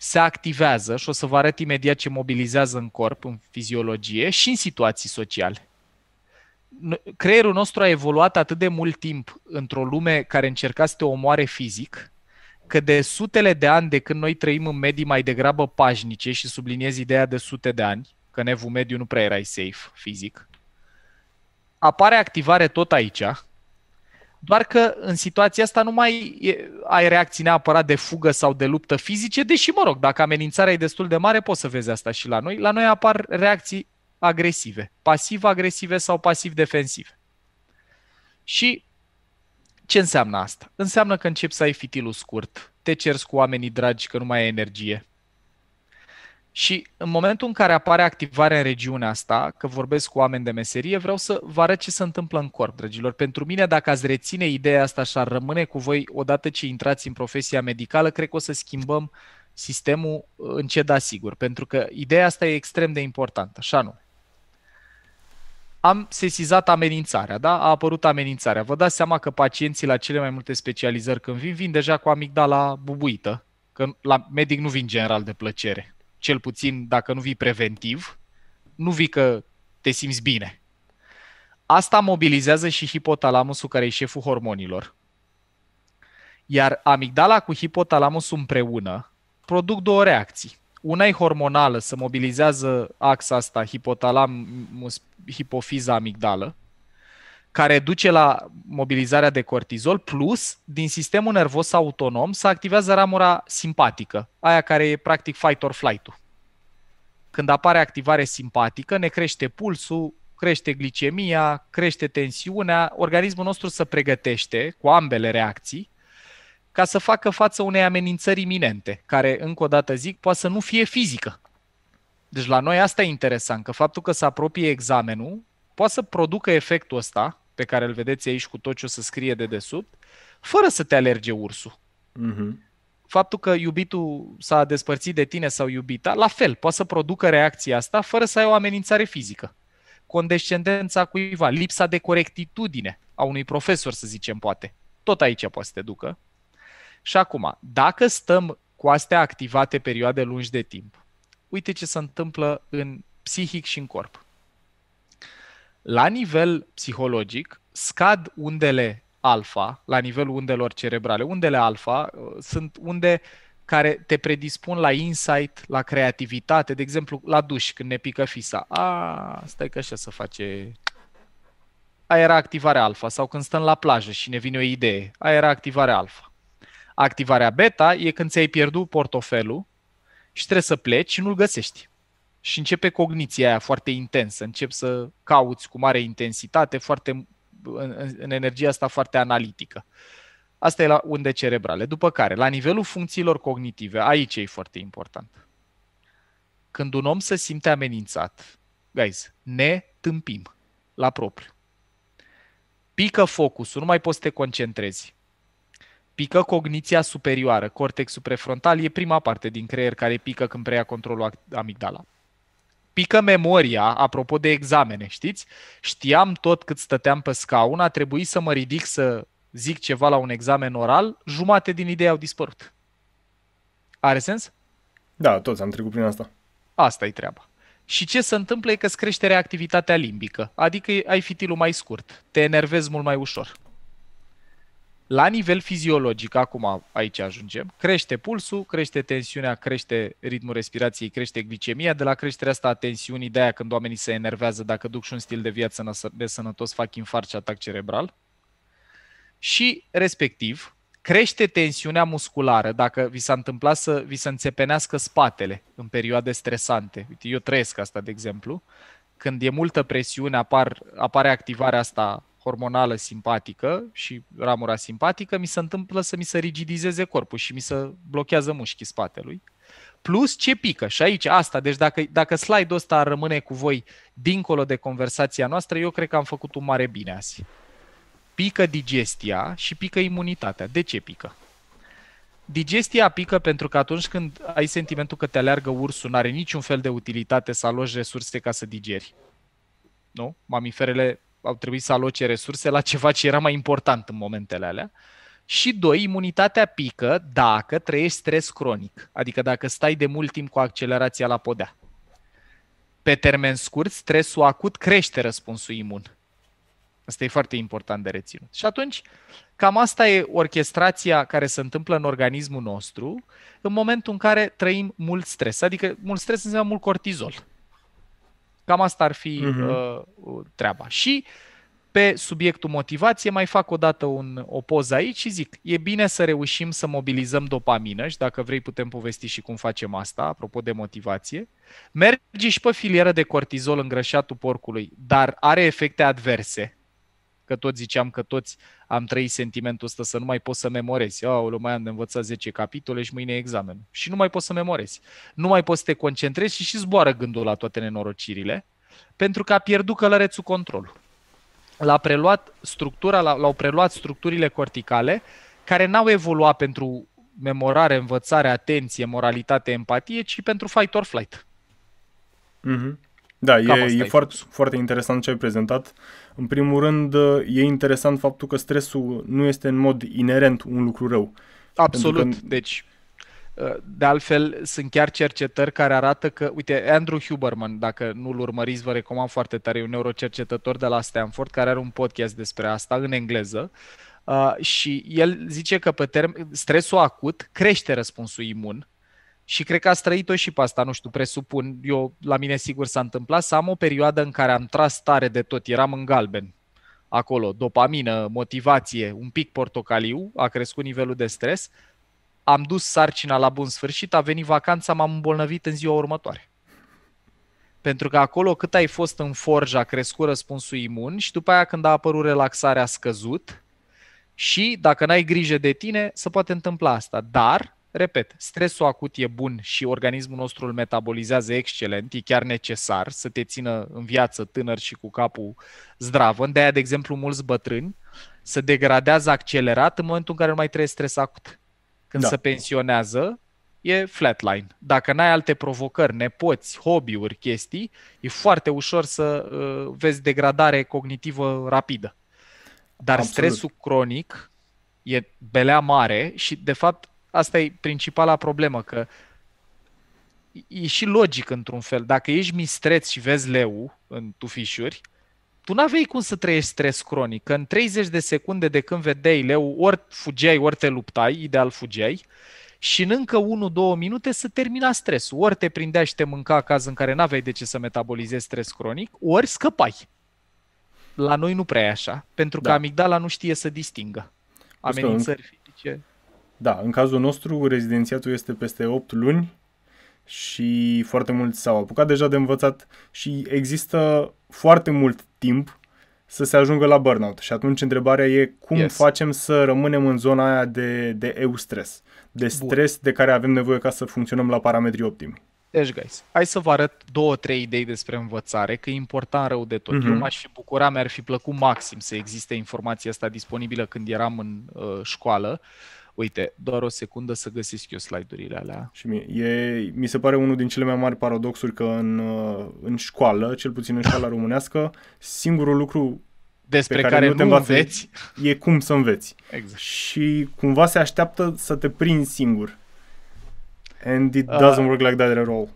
B: se activează și o să vă arăt imediat ce mobilizează în corp, în fiziologie și în situații sociale. Creierul nostru a evoluat atât de mult timp într-o lume care încerca să te omoare fizic, că de sutele de ani de când noi trăim în medii mai degrabă pașnice și subliniez ideea de sute de ani, că nevul mediu nu prea erai safe fizic, apare activare tot aici, doar că în situația asta nu mai ai reacții neapărat de fugă sau de luptă fizice, deși, mă rog, dacă amenințarea e destul de mare, poți să vezi asta și la noi. La noi apar reacții agresive, pasiv-agresive sau pasiv-defensive. Și ce înseamnă asta? Înseamnă că începi să ai fitilul scurt, te ceri cu oamenii dragi că nu mai ai energie, și în momentul în care apare activarea în regiunea asta, că vorbesc cu oameni de meserie, vreau să vă arăt ce se întâmplă în corp, dragilor. Pentru mine, dacă ați reține ideea asta și ar rămâne cu voi odată ce intrați în profesia medicală, cred că o să schimbăm sistemul uh, în ce da sigur, pentru că ideea asta e extrem de importantă, așa nu. Am sesizat amenințarea, da? A apărut amenințarea. Vă dați seama că pacienții la cele mai multe specializări când vin, vin deja cu amigdala bubuită, că la medic nu vin general de plăcere, cel puțin dacă nu vii preventiv, nu vii că te simți bine. Asta mobilizează și hipotalamusul, care e șeful hormonilor. Iar amigdala cu hipotalamusul împreună produc două reacții. Una e hormonală, să mobilizează axa asta, hipotalamus, hipofiza, amigdală, care duce la mobilizarea de cortizol, plus din sistemul nervos autonom se activează ramura simpatică, aia care e practic fight or flight-ul. Când apare activare simpatică, ne crește pulsul, crește glicemia, crește tensiunea, organismul nostru se pregătește cu ambele reacții ca să facă față unei amenințări iminente, care, încă o dată zic, poate să nu fie fizică. Deci la noi asta e interesant, că faptul că se apropie examenul poate să producă efectul ăsta, pe care îl vedeți aici cu tot ce o să scrie de desubt, fără să te alerge ursul. Mm-hmm. Faptul că iubitul s-a despărțit de tine sau iubita, la fel, poate să producă reacția asta fără să ai o amenințare fizică. Condescendența cuiva, lipsa de corectitudine a unui profesor, să zicem, poate. Tot aici poate să te ducă. Și acum, dacă stăm cu astea activate perioade lungi de timp, uite ce se întâmplă în psihic și în corp. La nivel psihologic, scad undele alfa, la nivelul undelor cerebrale. Undele alfa uh, sunt unde care te predispun la insight, la creativitate, de exemplu, la duș, când ne pică fisa. A, stai că așa să face... A era activarea alfa. Sau când stăm la plajă și ne vine o idee. A era activarea alfa. Activarea beta e când ți-ai pierdut portofelul și trebuie să pleci și nu-l găsești și începe cogniția aia foarte intensă, încep să cauți cu mare intensitate, foarte, în, în energia asta foarte analitică. Asta e la unde cerebrale. După care, la nivelul funcțiilor cognitive, aici e foarte important. Când un om se simte amenințat, guys, ne tâmpim la propriu. Pică focusul, nu mai poți să te concentrezi. Pică cogniția superioară, cortexul prefrontal, e prima parte din creier care pică când preia controlul amigdala pică memoria, apropo de examene, știți? Știam tot cât stăteam pe scaun, a trebuit să mă ridic să zic ceva la un examen oral, jumate din idei au dispărut. Are sens?
A: Da, toți am trecut prin asta.
B: Asta e treaba. Și ce se întâmplă e că îți crește reactivitatea limbică, adică ai fitilul mai scurt, te enervezi mult mai ușor. La nivel fiziologic, acum aici ajungem, crește pulsul, crește tensiunea, crește ritmul respirației, crește glicemia. De la creșterea asta a tensiunii, de aia când oamenii se enervează, dacă duc și un stil de viață nesănătos, fac infarct și atac cerebral. Și, respectiv, crește tensiunea musculară dacă vi s-a întâmplat să vi se înțepenească spatele în perioade stresante. Uite, eu trăiesc asta, de exemplu. Când e multă presiune, apar, apare activarea asta hormonală simpatică și ramura simpatică, mi se întâmplă să mi se rigidizeze corpul și mi se blochează mușchii spatelui. Plus ce pică. Și aici asta, deci dacă, dacă slide-ul ăsta rămâne cu voi dincolo de conversația noastră, eu cred că am făcut un mare bine azi. Pică digestia și pică imunitatea. De ce pică? Digestia pică pentru că atunci când ai sentimentul că te aleargă ursul, n-are niciun fel de utilitate să aloci resurse ca să digeri. Nu? Mamiferele au trebuit să aloce resurse la ceva ce era mai important în momentele alea. Și doi, imunitatea pică dacă trăiești stres cronic, adică dacă stai de mult timp cu accelerația la podea. Pe termen scurt, stresul acut crește răspunsul imun. Asta e foarte important de reținut. Și atunci, cam asta e orchestrația care se întâmplă în organismul nostru în momentul în care trăim mult stres. Adică mult stres înseamnă mult cortizol. Cam asta ar fi uh-huh. uh, treaba. Și pe subiectul motivație mai fac odată un, o poză aici și zic, e bine să reușim să mobilizăm dopamină și dacă vrei putem povesti și cum facem asta, apropo de motivație. Merge și pe filieră de cortizol îngrășatul porcului, dar are efecte adverse că tot ziceam că toți am trăit sentimentul ăsta să nu mai poți să memorezi. Aoleu, mai am de învățat 10 capitole și mâine e examen. Și nu mai poți să memorezi. Nu mai poți să te concentrezi și și zboară gândul la toate nenorocirile, pentru că a pierdut călărețul controlul. L-a preluat structura, l-au preluat structurile corticale, care n-au evoluat pentru memorare, învățare, atenție, moralitate, empatie, ci pentru fight or flight.
A: Mm-hmm. Da, e, e foarte, foarte interesant ce ai prezentat. În primul rând, e interesant faptul că stresul nu este în mod inerent un lucru rău.
B: Absolut, că... deci ă, de altfel, sunt chiar cercetări care arată că, uite, Andrew Huberman, dacă nu-l urmăriți, vă recomand foarte tare, e un neurocercetător de la Stanford care are un podcast despre asta în engleză. Uh, și el zice că pe term- stresul acut crește răspunsul imun și cred că a trăit-o și pe asta, nu știu, presupun, eu la mine sigur s-a întâmplat, să am o perioadă în care am tras tare de tot, eram în galben acolo, dopamină, motivație, un pic portocaliu, a crescut nivelul de stres, am dus sarcina la bun sfârșit, a venit vacanța, m-am îmbolnăvit în ziua următoare. Pentru că acolo cât ai fost în forja, a crescut răspunsul imun și după aia când a apărut relaxarea a scăzut și dacă n-ai grijă de tine, se poate întâmpla asta. Dar Repet, stresul acut e bun și organismul nostru îl metabolizează excelent, e chiar necesar să te țină în viață tânăr și cu capul zdravă. De aia, de exemplu, mulți bătrâni se degradează accelerat în momentul în care nu mai trăiesc stres acut. Când da. se pensionează, e flatline. Dacă n-ai alte provocări, nepoți, hobby-uri, chestii, e foarte ușor să uh, vezi degradare cognitivă rapidă. Dar Absolut. stresul cronic e belea mare și, de fapt, asta e principala problemă, că e și logic într-un fel. Dacă ești mistreț și vezi leu în tufișuri, tu n aveai cum să trăiești stres cronic, că în 30 de secunde de când vedeai leu, ori fugeai, ori te luptai, ideal fugeai, și în încă 1-2 minute să termina stresul. Ori te prindea și te mânca caz în care n-aveai de ce să metabolizezi stres cronic, ori scăpai. La noi nu prea e așa, pentru că da. amigdala nu știe să distingă amenințări fizice.
A: Da, în cazul nostru, rezidențiatul este peste 8 luni și foarte mulți s-au apucat deja de învățat și există foarte mult timp să se ajungă la burnout. Și atunci întrebarea e cum yes. facem să rămânem în zona aia de, de eustress, de stres Bun. de care avem nevoie ca să funcționăm la parametrii optimi.
B: Deci, guys, hai să vă arăt două, trei idei despre învățare, că e important rău de tot. Mm-hmm. Eu mhm. m-aș fi bucurat, mi-ar fi plăcut maxim să existe informația asta disponibilă când eram în uh, școală. Uh, Uite, doar o secundă să găsesc eu slide-urile alea. Și
A: mie, e, mi se pare unul din cele mai mari paradoxuri că în, uh, în școală, cel puțin în școala românească, singurul lucru despre care, care nu te învață înveți e cum să înveți. Exact. Și cumva se așteaptă
B: să te prinzi singur. And
A: it uh, doesn't uh, work like that at all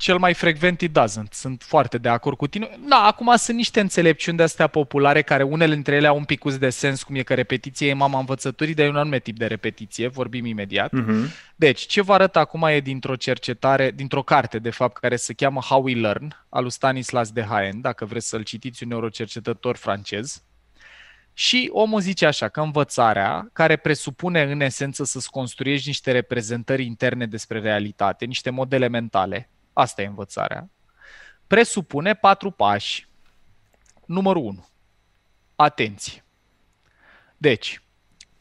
B: cel mai frecvent it doesn't. Sunt foarte de acord cu tine. Da, acum sunt niște înțelepciuni de astea populare care unele dintre ele au un picuț de sens, cum e că repetiție e mama învățăturii, dar e un anume tip de repetiție, vorbim imediat. Uh-huh. Deci, ce vă arăt acum e dintr-o cercetare, dintr-o carte, de fapt, care se cheamă How We Learn, al lui Stanislas Dehaene, dacă vreți să-l citiți, un neurocercetător francez. Și omul zice așa, că învățarea, care presupune în esență să-ți construiești niște reprezentări interne despre realitate, niște modele mentale, Asta e învățarea. Presupune patru pași. Numărul 1. Atenție. Deci,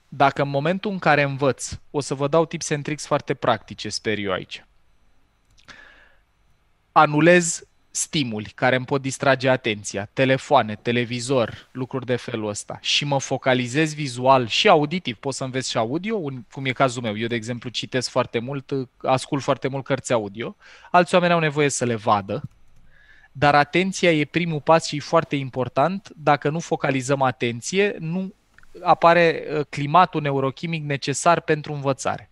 B: dacă în momentul în care învăț, o să vă dau tips and tricks foarte practice, sper eu aici, anulez stimuli care îmi pot distrage atenția, telefoane, televizor, lucruri de felul ăsta și mă focalizez vizual și auditiv, pot să înveți și audio, cum e cazul meu. Eu, de exemplu, citesc foarte mult, uh, ascult foarte mult cărți audio, alți oameni au nevoie să le vadă, dar atenția e primul pas și e foarte important. Dacă nu focalizăm atenție, nu apare uh, climatul neurochimic necesar pentru învățare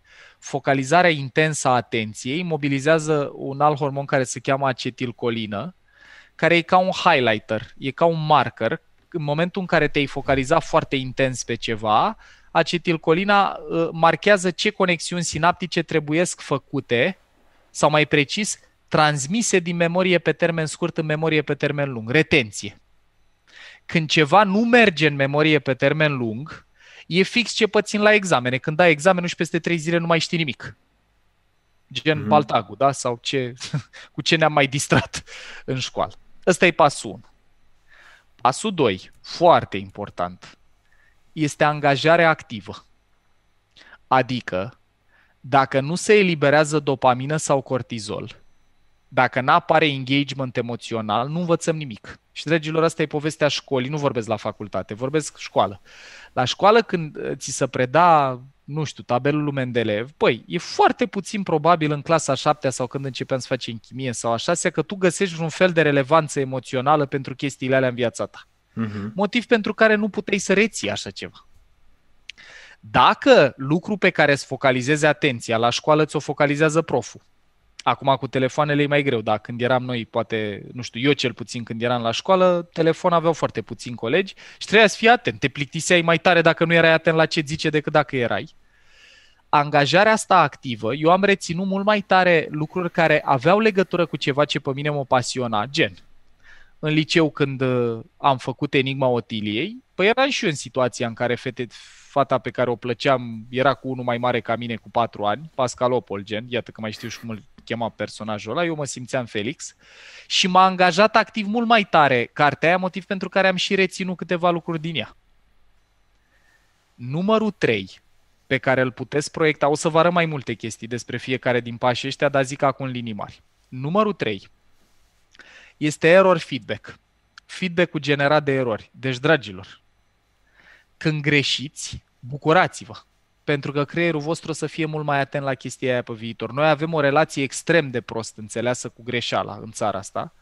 B: focalizarea intensă a atenției mobilizează un alt hormon care se cheamă acetilcolină, care e ca un highlighter, e ca un marker. În momentul în care te-ai focalizat foarte intens pe ceva, acetilcolina uh, marchează ce conexiuni sinaptice trebuiesc făcute, sau mai precis, transmise din memorie pe termen scurt în memorie pe termen lung, retenție. Când ceva nu merge în memorie pe termen lung, e fix ce pățin la examene. Când dai examenul și peste trei zile nu mai știi nimic. Gen mm-hmm. Baltagul, da? Sau ce, cu ce ne-am mai distrat în școală. Ăsta e pasul 1. Pasul 2, foarte important, este angajarea activă. Adică, dacă nu se eliberează dopamină sau cortizol, dacă nu apare engagement emoțional, nu învățăm nimic. Și, dragilor, asta e povestea școlii, nu vorbesc la facultate, vorbesc școală. La școală, când eh, ți se preda, nu știu, tabelul Mendeleev, băi, e foarte puțin probabil în clasa 7 sau când începem să facem chimie sau a șasea că tu găsești un fel de relevanță emoțională pentru chestiile alea în viața ta. Uh-huh. Motiv pentru care nu puteai să reții așa ceva. Dacă lucru pe care îți focalizezi atenția la școală ți-o focalizează proful, Acum cu telefoanele e mai greu, dar când eram noi, poate, nu știu, eu cel puțin când eram la școală, telefon aveau foarte puțin colegi și trebuia să fii atent, te plictiseai mai tare dacă nu erai atent la ce zice decât dacă erai. Angajarea asta activă, eu am reținut mult mai tare lucruri care aveau legătură cu ceva ce pe mine mă pasiona, gen în liceu când uh, am făcut Enigma Otiliei, păi eram și eu în situația în care fete, fata pe care o plăceam era cu unul mai mare ca mine cu patru ani, Pascal Opol, gen, iată că mai știu și cum îl chema personajul ăla, eu mă simțeam Felix și m-a angajat activ mult mai tare cartea aia, motiv pentru care am și reținut câteva lucruri din ea. Numărul 3 pe care îl puteți proiecta, o să vă arăt mai multe chestii despre fiecare din pașii ăștia, dar zic acum linii mari. Numărul 3 este error feedback. Feedback-ul generat de erori. Deci, dragilor, când greșiți, bucurați-vă pentru că creierul vostru o să fie mult mai atent la chestia aia pe viitor. Noi avem o relație extrem de prost înțeleasă cu greșeala în țara asta,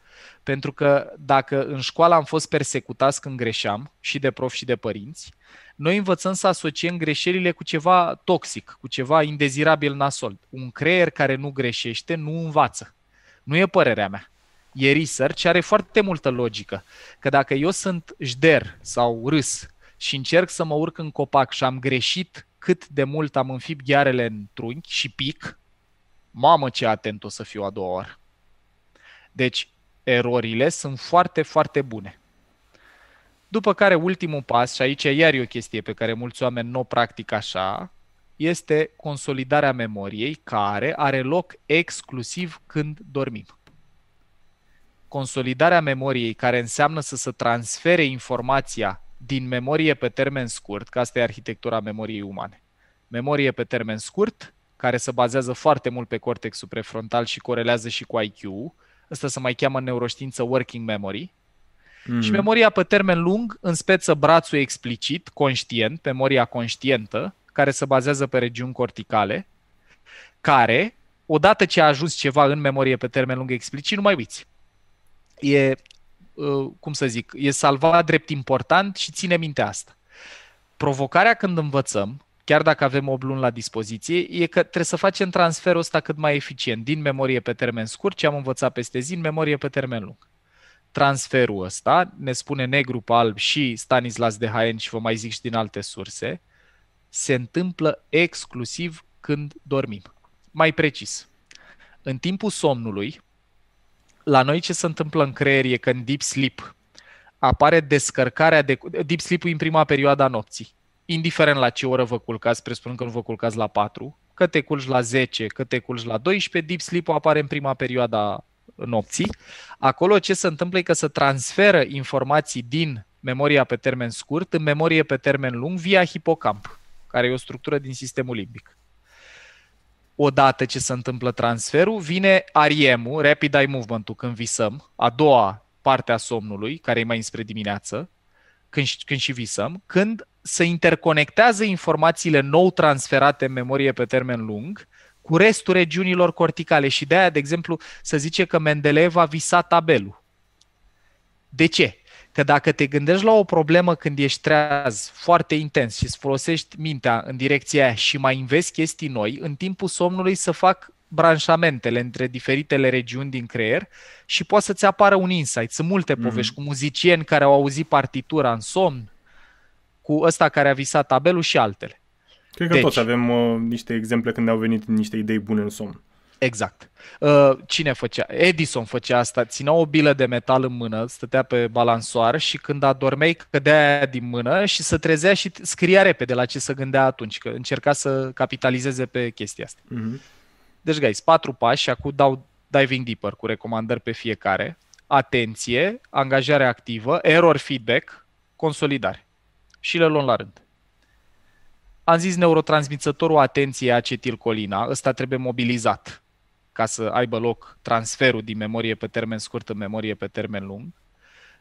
B: pentru că dacă în școală am fost persecutați când greșeam, și de prof și de părinți, noi învățăm să asociem greșelile cu ceva toxic, cu ceva indezirabil nasol. Un creier care nu greșește nu învață. Nu e părerea mea e research și are foarte multă logică. Că dacă eu sunt jder sau râs și încerc să mă urc în copac și am greșit cât de mult am înfipt ghearele în trunchi și pic, mamă ce atent o să fiu a doua oară. Deci, erorile sunt foarte, foarte bune. După care, ultimul pas, și aici iar e o chestie pe care mulți oameni nu o practică așa, este consolidarea memoriei, care are loc exclusiv când dormim consolidarea memoriei, care înseamnă să se transfere informația din memorie pe termen scurt, că asta e arhitectura memoriei umane. Memorie pe termen scurt, care se bazează foarte mult pe cortexul prefrontal și corelează și cu IQ. Asta se mai cheamă neuroștiință working memory. Mm. Și mhm. memoria pe termen lung în speță brațul explicit, conștient, memoria conștientă, care se bazează pe regiuni corticale, care, odată ce a ajuns ceva în memorie pe termen lung explicit, nu mai uiți e, ă, cum să zic, e salvat drept important și ține minte asta. Provocarea când învățăm, chiar dacă avem 8 luni la dispoziție, e că trebuie să facem transferul ăsta cât mai eficient, din memorie pe termen scurt, ce am învățat peste zi, în memorie pe termen lung. Transferul ăsta, ne spune negru pe alb și Stanislas de Haen și vă mai zic și din alte surse, se întâmplă exclusiv când dormim. Mai precis, în timpul somnului, la noi ce se întâmplă în creier e că în deep sleep apare descărcarea de... Deep sleep în prima perioadă a nopții. Indiferent la ce oră vă culcați, presupun că nu vă culcați la 4, că te culci la 10, că te culci la 12, deep sleep-ul apare în prima perioadă a nopții. Acolo ce se întâmplă e că se transferă informații din memoria pe termen scurt în memorie pe termen lung via hipocamp, care e o structură din sistemul limbic odată ce se întâmplă transferul, vine ariem Rapid Eye Movement-ul, când visăm, a doua parte a somnului, care e mai înspre dimineață, când, când și visăm, când se interconectează informațiile nou transferate în memorie pe termen lung cu restul regiunilor corticale și de aia, de exemplu, să zice că Mendeleev a visat tabelul. De ce? că dacă te gândești la o problemă când ești treaz foarte intens și îți folosești mintea în direcția aia și mai înveți chestii noi, în timpul somnului să fac branșamentele între diferitele regiuni din creier și poate să-ți apară un insight. Sunt multe mhm. povești mm. cu muzicieni care au auzit partitura în somn, cu ăsta care a visat tabelul și altele. Cred că deci, toți
A: avem uh, niște exemple când au venit niște idei bune în somn.
B: Exact. Uh, cine făcea? Edison făcea asta. Ținea o bilă de metal în mână, stătea pe balansoar și când adormeai cădea aia din mână și se trezea și scria repede la ce se gândea atunci, că încerca să capitalizeze pe chestia asta. Mm-hmm. Deci, guys, patru pași și acum dau diving deeper cu recomandări pe fiecare. Atenție, angajare activă, error feedback, consolidare. Și le luăm la rând. Am zis neurotransmițătorul atenție acetilcolina, ăsta trebuie mobilizat ca să aibă loc transferul din memorie pe termen scurt în memorie pe termen lung,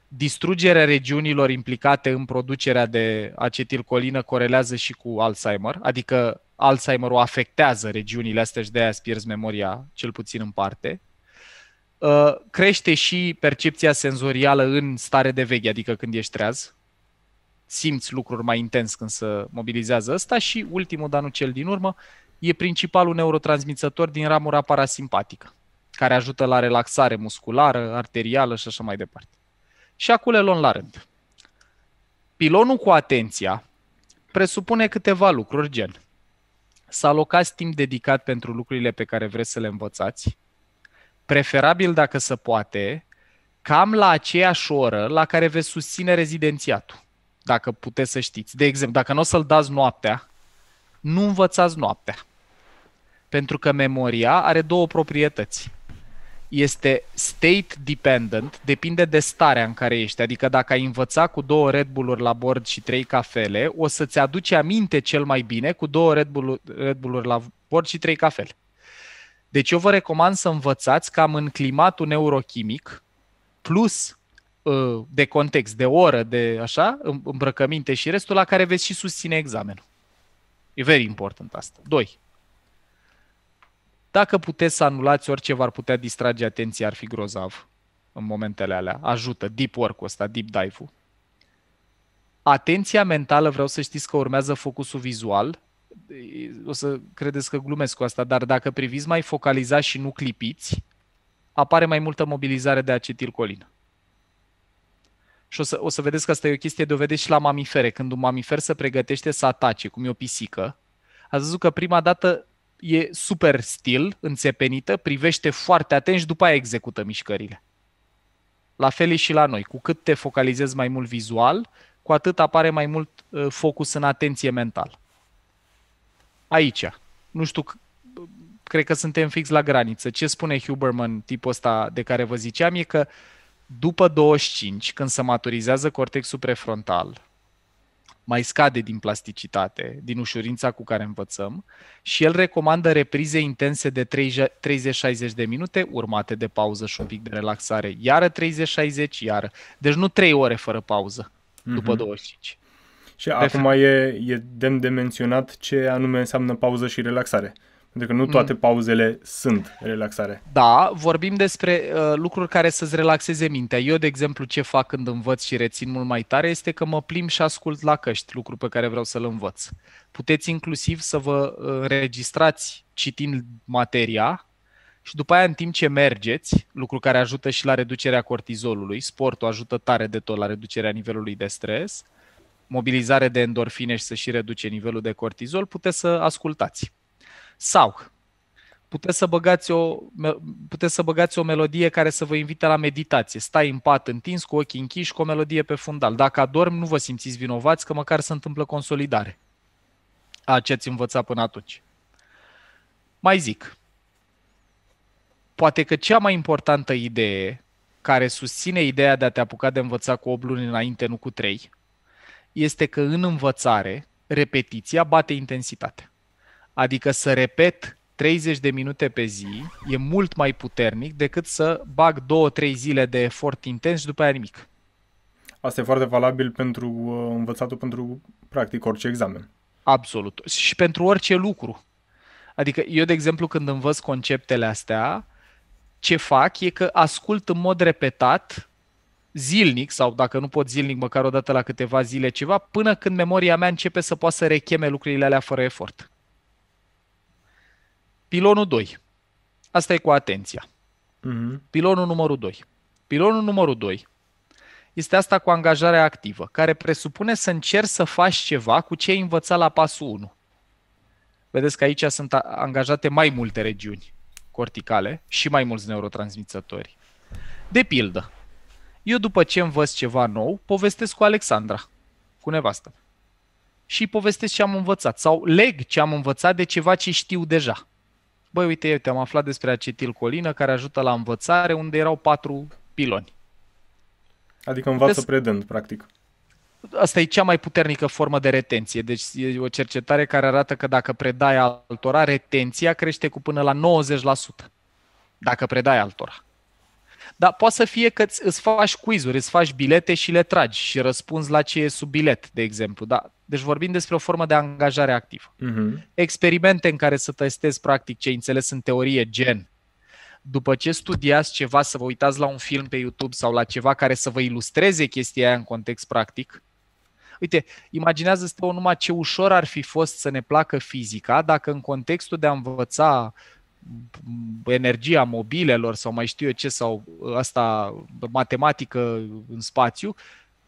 B: distrugerea regiunilor implicate în producerea de acetilcolină corelează și cu Alzheimer, adică Alzheimerul afectează regiunile astea și de-aia pierzi memoria, cel puțin în parte. Uh, crește și percepția senzorială în stare de veche, adică când ești treaz. Simți lucruri mai intens când se mobilizează ăsta și ultimul, dar nu cel din urmă, e principalul neurotransmițător din ramura parasimpatică, care ajută la relaxare musculară, arterială și așa mai departe. Și le luăm la rând. Pilonul cu atenția presupune câteva lucruri gen să alocați timp dedicat pentru lucrurile pe care vreți să le învățați, preferabil dacă se poate, cam la aceeași oră la care veți susține rezidențiatul, dacă puteți să știți. De exemplu, dacă nu o să-l dați noaptea, nu învățați noaptea. Pentru că memoria are două proprietăți. Este state dependent, depinde de starea în care ești. Adică dacă ai învăța cu două Red Bull-uri la bord și trei cafele, o să-ți aduci aminte cel mai bine cu două Red Bull-uri, Red Bull-uri la bord și trei cafele. Deci eu vă recomand să învățați cam în climatul neurochimic, plus uh, de context, de oră, de așa, îmbrăcăminte și restul la care veți și susține examenul. E very important asta. Doi. Dacă puteți să anulați orice v-ar putea distrage atenția, ar fi grozav în momentele alea. Ajută deep work-ul ăsta, deep dive-ul. Atenția mentală, vreau să știți că urmează focusul vizual. O să credeți că glumesc cu asta, dar dacă priviți mai focalizați și nu clipiți, apare mai multă mobilizare de acetilcolină. Și o să, o să vedeți că asta e o chestie dovedit și la mamifere. Când un mamifer se pregătește să atace, cum e o pisică, ați văzut că prima dată e super stil, înțepenită, privește foarte atent și după aia execută mișcările. La fel e și la noi. Cu cât te focalizezi mai mult vizual, cu atât apare mai mult ă, focus în atenție mental. Aici, nu știu, cred că suntem fix la graniță. Ce spune Huberman, tipul ăsta de care vă ziceam, e că uh, după 25, când se maturizează cortexul prefrontal, mai scade din plasticitate, din ușurința cu care învățăm și el recomandă reprize intense de 30-60 de minute, urmate de pauză și un pic de relaxare. Iară 30-60, iară. Deci nu 3 ore fără pauză mm-hmm. după 25.
A: Și Prefer- acum e, e demn de menționat ce anume înseamnă pauză și relaxare. Pentru că nu toate mm. pauzele sunt relaxare.
B: Da, vorbim despre uh, lucruri care să-ți relaxeze mintea. Eu, de exemplu, ce fac când învăț și rețin mult mai tare este că mă plim și ascult la căști, lucru pe care vreau să-l învăț. Puteți inclusiv să vă uh, înregistrați citind materia și după aia, în timp ce mergeți, lucru care ajută și la reducerea cortizolului, sportul ajută tare de tot la reducerea nivelului de stres, mobilizare de endorfine și să și reduce nivelul de cortizol, puteți să ascultați sau puteți să băgați o, puteți să băgați o melodie care să vă invite la meditație. Stai în pat întins, cu ochii închiși, cu o melodie pe fundal. Dacă adorm, nu vă simțiți vinovați, că măcar se întâmplă consolidare a ce ați învățat până atunci. Mai zic, poate că cea mai importantă idee care susține ideea de a te apuca de învăța cu 8 luni înainte, nu cu 3, este că în învățare, repetiția bate intensitatea. Adică să repet 30 de minute pe zi e mult mai puternic decât să bag 2-3 zile de efort intens și după aia nimic.
A: Asta e foarte valabil pentru uh,
B: învățatul pentru practic orice examen. Absolut. Și pentru orice lucru. Adică eu, de exemplu, când învăț conceptele astea, ce fac e că ascult în mod repetat zilnic sau dacă nu pot zilnic, măcar o dată la câteva zile ceva, până când memoria mea începe să poată să recheme lucrurile alea fără efort. Pilonul 2. Asta e cu atenția. Mm-hmm. Pilonul numărul 2. Pilonul numărul 2 este asta cu angajarea activă, care presupune să încerci să faci ceva cu ce ai învățat la pasul 1. Vedeți că aici sunt angajate mai multe regiuni corticale și mai mulți neurotransmițători. De pildă, eu după ce învăț ceva nou, povestesc cu Alexandra, cu nevastă. Și povestesc ce am învățat sau leg ce am învățat de ceva ce știu deja băi, uite, te am aflat despre acetilcolină care ajută la învățare, unde erau patru piloni. Adică învață Puteți...
A: predând, practic.
B: Asta e cea mai puternică formă de retenție. Deci e o cercetare care arată că dacă predai altora, retenția crește cu până la 90% dacă predai altora dar poate să fie că îți faci quizuri, îți faci bilete și le tragi și răspunzi la ce e sub bilet, de exemplu. Da? Deci vorbim despre o formă de angajare activă. Uh-huh. Experimente în care să testezi practic ce înțeles în teorie, gen după ce studiați ceva, să vă uitați la un film pe YouTube sau la ceva care să vă ilustreze chestia aia în context practic. Uite, imaginează-ți numai ce ușor ar fi fost să ne placă fizica dacă în contextul de a învăța energia mobilelor sau mai știu eu ce sau asta matematică în spațiu,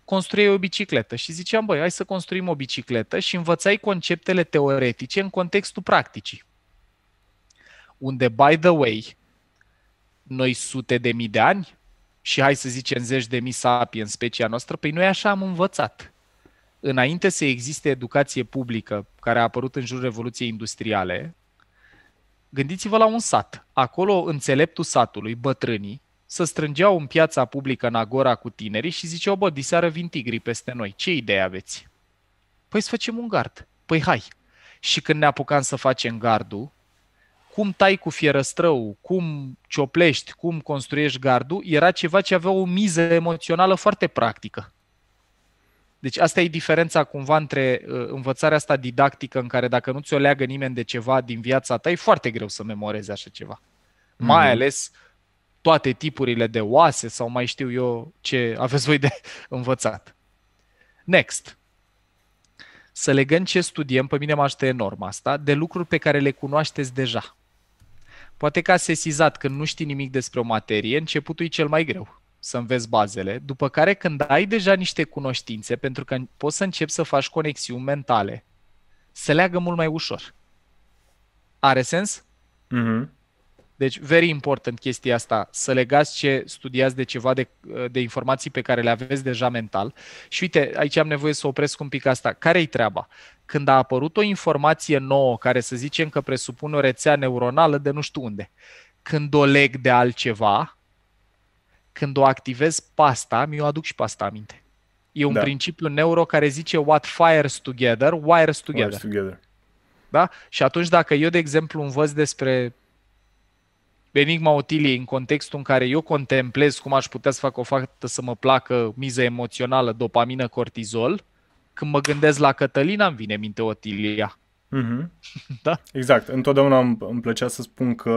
B: construiei o bicicletă și ziceam, băi, hai să construim o bicicletă și învățai conceptele teoretice în contextul practicii. Unde, by the way, noi sute de mii de ani și hai să zicem zeci de mii sapi în specia noastră, păi noi așa am învățat. Înainte să existe educație publică care a apărut în jurul Revoluției Industriale, Gândiți-vă la un sat. Acolo, înțeleptul satului, bătrânii, să strângeau în piața publică în agora cu tinerii și ziceau, bă, diseară vin tigrii peste noi, ce idee aveți? Păi să facem un gard. Păi hai. Și când ne apucam să facem gardul, cum tai cu fierăstrău, cum cioplești, cum construiești gardul, era ceva ce avea o miză emoțională foarte practică. Deci asta e diferența cumva între uh, învățarea asta didactică în care dacă nu ți-o leagă nimeni de ceva din viața ta, e foarte greu să memorezi așa ceva. Mm-hmm. Mai mhm. ales toate tipurile de oase sau mai știu eu ce aveți voi de învățat. Next. Să legăm ce studiem, pe mine mă ajută enorm asta, de lucruri pe care le cunoașteți deja. Poate că ați sesizat că nu știi nimic despre o materie, începutul e cel mai greu să înveți bazele, după care când ai deja niște cunoștințe, pentru că poți să începi să faci conexiuni mentale, se leagă mult mai ușor. Are sens? Mm-hmm. Deci, very important chestia asta, să legați ce studiați de ceva, de, de informații pe care le aveți deja mental. Și uite, aici am nevoie să opresc un pic asta. Care-i treaba? Când a apărut o informație nouă, care să zicem că presupune o rețea neuronală de nu știu unde, când o leg de altceva, când o activez pasta, mi-o aduc și pasta aminte. E un da. principiu neuro care zice what fires together, wires together. Wires together. Da? Și atunci dacă eu, de exemplu, învăț despre enigma Otiliei în contextul în care eu contemplez cum aș putea să fac o faptă să mă placă miză emoțională, dopamină, cortizol, când mă gândesc la Cătălina îmi vine minte Otilia.
A: Mm-hmm. da? Exact. Întotdeauna îmi, îmi plăcea să spun că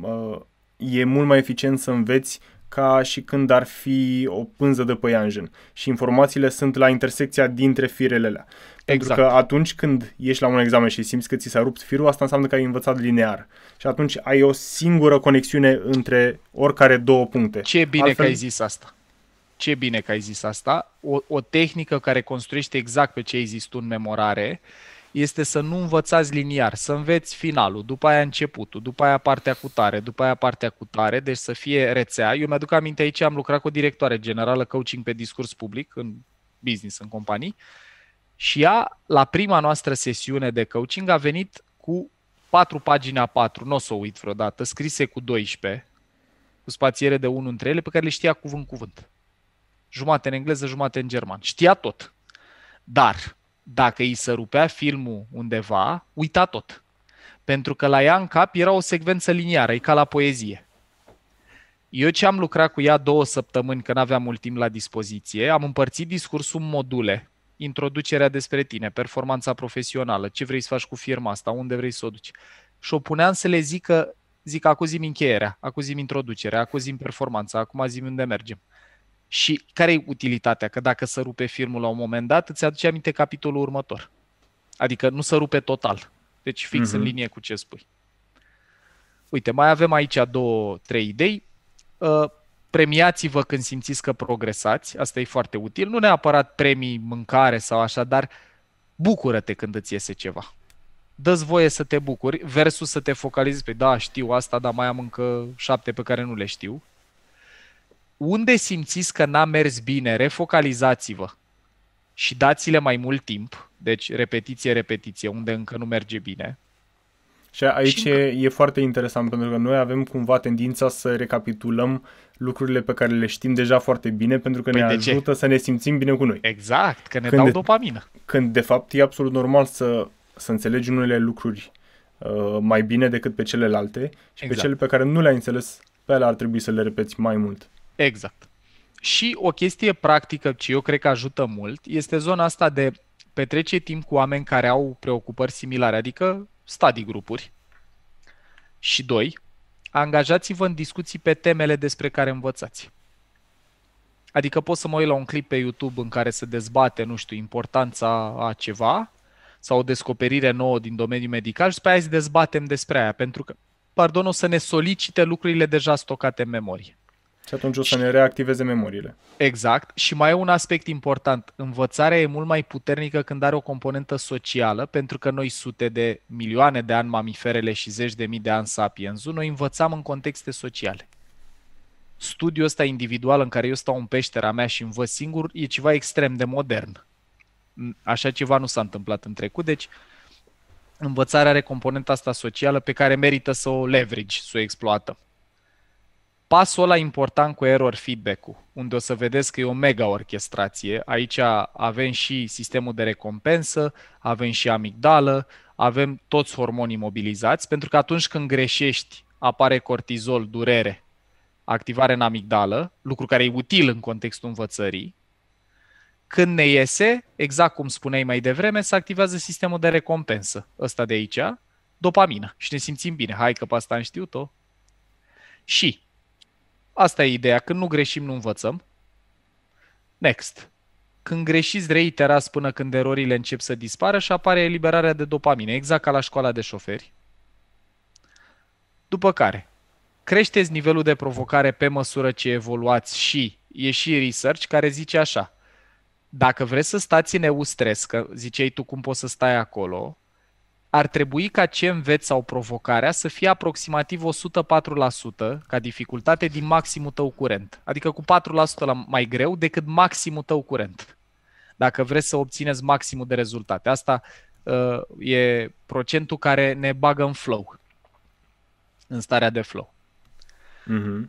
A: uh, e mult mai eficient să înveți ca și când ar fi o pânză de păianjen și informațiile sunt la intersecția dintre firelele. Exact. Pentru exact. că atunci când ești la un examen și simți că ți s-a rupt firul, asta înseamnă că ai învățat linear. Și atunci ai o singură conexiune între oricare două puncte. Ce bine Altfel... că ai zis
B: asta. Ce bine că ai zis asta. O, o tehnică care construiește exact pe ce ai zis tu în memorare uh, este să nu învățați liniar, să înveți finalul, după aia începutul, după aia partea cu tare, după aia partea cu tare, deci să fie rețea. Eu mi-aduc aminte aici, am lucrat cu o directoare generală coaching pe discurs public în business, în companii, și ea, la prima noastră sesiune de coaching, a venit cu patru pagini a 4, nu o să o uit vreodată, scrise cu 12, cu spațiere de 1 între ele, pe care le știa cuvânt cuvânt. Jumate în engleză, jumate în german. Știa tot. Dar dacă îi se rupea filmul undeva, uita tot. Pentru că la ea în cap era o secvență liniară, e ca la poezie. Eu ce am lucrat cu ea două săptămâni, că aveam mult timp la dispoziție, am împărțit discursul în module. Introducerea despre tine, performanța profesională, ce vrei să faci cu firma asta, unde vrei să o duci. Și o puneam să le zică, zic, acuzim încheierea, acuzim introducerea, acuzim performanța, acum zim unde mergem. Și care e utilitatea? Că dacă se rupe filmul la un moment dat, îți aduce aminte capitolul următor. Adică nu se rupe total. Deci fix uh-huh. în mhm. linie cu ce spui. Uite, mai avem aici două, trei idei. Uh, premiați-vă când simțiți că progresați, asta e foarte util, nu neapărat premii, mâncare sau așa, dar bucură-te când îți iese ceva. Dă-ți voie să te bucuri versus să te focalizezi pe da, știu asta, dar mai am încă șapte pe care nu le știu unde simțiți că n-a mers bine, refocalizați-vă și dați-le mai mult timp. Deci repetiție, repetiție, unde încă nu merge bine. Și aici și...
A: E, e foarte interesant pentru că noi avem cumva tendința să recapitulăm lucrurile pe care le știm deja foarte bine pentru că păi ne ajută ce? să ne simțim bine cu noi. Exact, că ne când dau de, dopamină. Când de fapt e absolut normal să, să înțelegi unele lucruri uh, mai bine decât pe celelalte și exact. pe cele pe care nu le-ai înțeles, pe alea ar trebui să le repeți mai mult.
B: Exact. Și o chestie practică, ce eu cred că ajută mult, este zona asta de petrece timp cu oameni care au preocupări similare, adică study grupuri. Și doi, angajați-vă în discuții pe temele despre care învățați. Adică pot să mă uit la un clip pe YouTube în care se dezbate, nu știu, importanța a ceva sau o descoperire nouă din domeniul medical și pe aia să dezbatem despre aia, pentru că, pardon, o să ne solicite lucrurile deja stocate în memorie. Și atunci o să ne reactiveze memoriile. Exact. Și mai e un aspect important. Învățarea e mult mai puternică când are o componentă socială, pentru că noi sute de milioane de ani mamiferele și zeci de mii de ani sapiens noi învățam în contexte sociale. Studiul ăsta individual în care eu stau în peștera mea și învăț singur e ceva extrem de modern. Așa ceva nu s-a întâmplat în trecut, deci învățarea are componenta asta socială pe care merită să o leverage, să o exploatăm pasul ăla important cu error feedback-ul, unde o să vedeți că e o mega orchestrație. Aici avem și sistemul de recompensă, avem și amigdală, avem toți hormonii mobilizați, pentru că atunci când greșești apare cortizol, durere, activare în amigdală, lucru care e util în contextul învățării. Când ne iese, exact cum spuneai mai devreme, se activează sistemul de recompensă, ăsta de aici, dopamină și ne simțim bine. Hai că pe asta am știut-o. Și Asta e ideea. Când nu greșim, nu învățăm. Next. Când greșiți, reiterați până când erorile încep să dispară și apare eliberarea de dopamine exact ca la școala de șoferi. După care, creșteți nivelul de provocare pe măsură ce evoluați și e și research care zice așa. Dacă vreți să stați în EU stres, că ziceai tu cum poți să stai acolo, ar trebui ca înveți sau provocarea să fie aproximativ 104% ca dificultate din maximul tău curent. Adică cu 4% la mai greu decât maximul tău curent. Dacă vreți să obțineți maximul de rezultate. Asta uh, e procentul care ne bagă în flow. În starea de flow. Mm-hmm.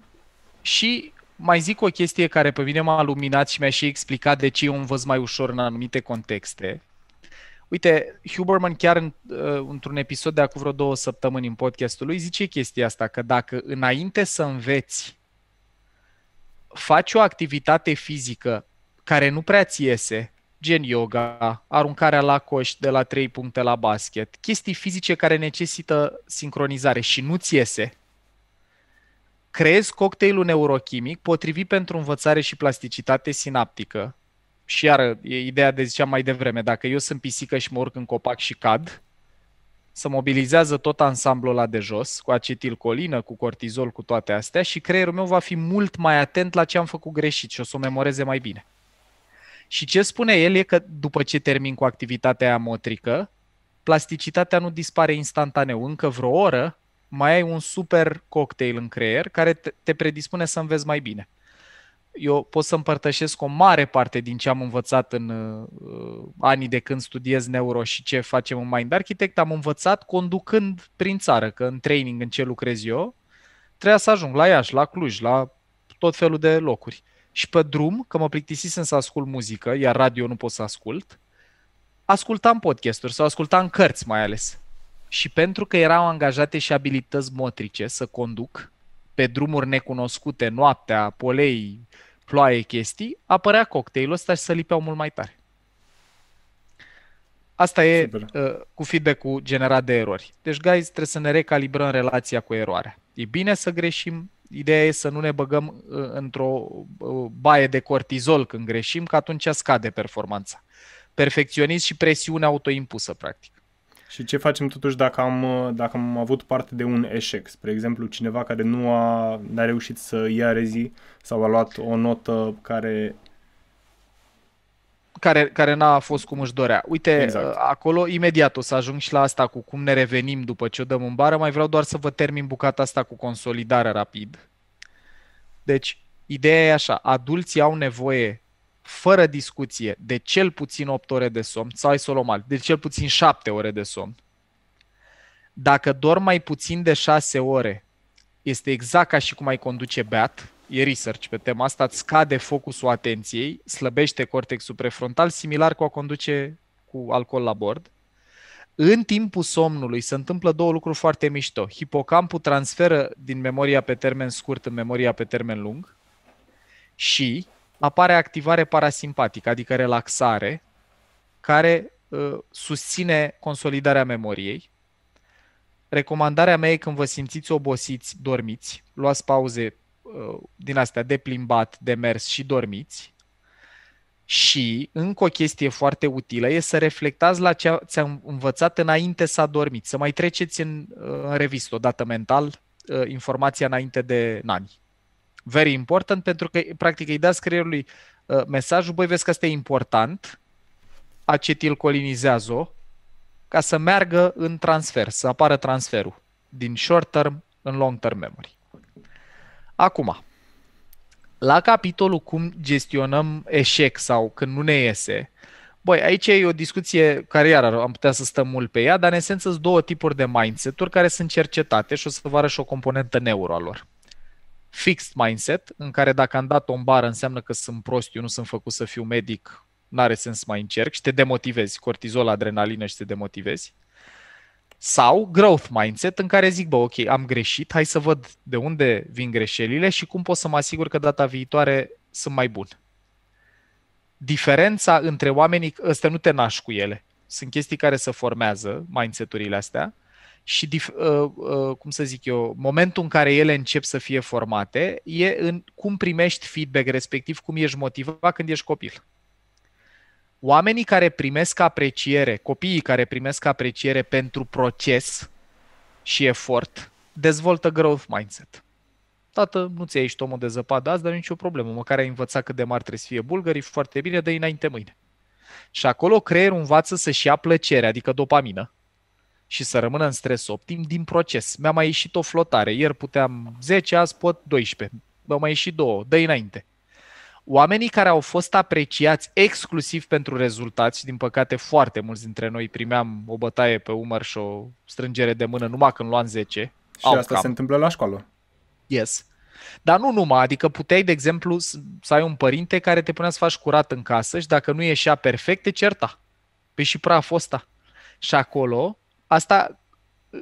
B: Și mai zic o chestie care pe mine m-a luminat și mi-a și explicat de ce eu învăț mai ușor în anumite contexte Uite, Huberman chiar în, uh, într-un episod de acum vreo două săptămâni în podcastul lui zice chestia asta, că dacă înainte să înveți faci o activitate fizică care nu prea ți iese, gen yoga, aruncarea la coș de la 3 puncte la basket, chestii fizice care necesită sincronizare și nu ți iese, creezi cocktailul neurochimic potrivit pentru învățare și plasticitate sinaptică, și iară, e ideea de ziceam mai devreme, dacă eu sunt pisică și mă urc în copac și cad, să mobilizează tot ansamblul ăla de jos, cu acetilcolină, cu cortizol, cu toate astea și creierul meu va fi mult mai atent la ce am făcut greșit și o să o memoreze mai bine. Și ce spune el e că după ce termin cu activitatea aia motrică, plasticitatea nu dispare instantaneu. Încă vreo oră mai ai un super cocktail în creier care te predispune să înveți mai bine eu pot să împărtășesc o mare parte din ce am învățat în uh, anii de când studiez neuro și ce facem în Mind Architect, am învățat conducând prin țară, că în training în ce lucrez eu, trebuia să ajung la Iași, la Cluj, la tot felul de locuri. Și pe drum, că mă plictisisem să ascult muzică, iar radio nu pot să ascult, ascultam podcasturi sau ascultam cărți mai ales. Și pentru că erau angajate și abilități motrice să conduc pe drumuri necunoscute, noaptea, polei, ploaie chestii, apărea cocktailul ăsta și se lipeau mult mai tare. Asta e uh, cu feedback-ul generat de erori. Deci, guys, trebuie să ne recalibrăm relația cu eroarea. E bine să greșim, ideea e să nu ne băgăm uh, într-o uh, baie de cortizol când greșim, că atunci scade performanța. Perfecționism și presiune autoimpusă, practic.
A: Și ce facem totuși dacă am, dacă am avut parte de un eșec? Spre exemplu, cineva care nu a, n-a reușit să ia rezi sau a luat o
B: notă care care, care n-a fost cum își dorea. Uite, exact. Uh, acolo imediat o să ajung și la asta cu cum ne revenim după ce o dăm în bară. Mai vreau doar să vă termin bucata asta cu consolidarea rapid. Deci, ideea e așa, adulții au nevoie fără discuție, de cel puțin 8 ore de somn, sau alt, de cel puțin 7 ore de somn. Dacă dorm mai puțin de 6 ore, este exact ca și cum ai conduce beat, e research pe tema asta, îți scade focusul atenției, slăbește cortexul prefrontal, similar cu a conduce cu alcool la bord. În timpul somnului se întâmplă două lucruri foarte mișto. Hipocampul transferă din memoria pe termen scurt în memoria pe termen lung și apare activare parasimpatică, adică relaxare, care uh, susține consolidarea memoriei. Recomandarea mea e când vă simțiți obosiți, dormiți, luați pauze uh, din astea de plimbat, de mers și dormiți. Și încă o chestie foarte utilă e să reflectați la ce ați învățat înainte să adormiți, să mai treceți în, ă, în revistă o dată mental informația înainte de nani very important, pentru că practic îi dați creierului uh, mesajul, băi, vezi că asta e important, acetilcolinizează-o, ca să meargă în transfer, să apară transferul din short term în long term memory. Acum, la capitolul cum gestionăm eșec sau când nu ne iese, Băi, aici e o discuție care iar am putea să stăm mult pe ea, dar în esență sunt două tipuri de mindset-uri care sunt cercetate și o să vă arăt și o componentă neuro a lor fixed mindset, în care dacă am dat o bară înseamnă că sunt prost, eu nu sunt făcut să fiu medic, n-are sens să mai încerc și te demotivezi, cortizol, adrenalină și te demotivezi. Sau growth mindset în care zic, bă, ok, am greșit, hai să văd de unde vin greșelile și cum pot să mă asigur că data viitoare sunt mai bun. Diferența între oamenii, ăsta nu te naști cu ele, sunt chestii care se formează, mindset-urile astea, și, dif, uh, uh, cum să zic eu, momentul în care ele încep să fie formate e în cum primești feedback, respectiv cum ești motivat când ești copil. Oamenii care primesc apreciere, copiii care primesc apreciere pentru proces și efort, dezvoltă growth mindset. Tată, nu ți-ai ieșit omul de zăpadă azi, dar nicio problemă. Măcar ai învățat cât de mari trebuie să fie bulgării, foarte bine, de înainte mâine. Și acolo creierul învață să-și ia plăcere, adică dopamină, și să rămână în stres optim din proces. Mi-a mai ieșit o flotare. Ieri puteam 10, azi pot 12. Mi-au mai ieșit două. Dă înainte. Oamenii care au fost apreciați exclusiv pentru rezultați, din păcate foarte mulți dintre noi primeam o bătaie pe umăr și o strângere de mână numai când luam 10. Și asta asta se întâmplă la școală. Yes. Dar nu numai, adică puteai, de exemplu, să ai un părinte care te punea să faci curat în casă și dacă nu ieșea perfect, te certa. Pe și praf ăsta. Și acolo asta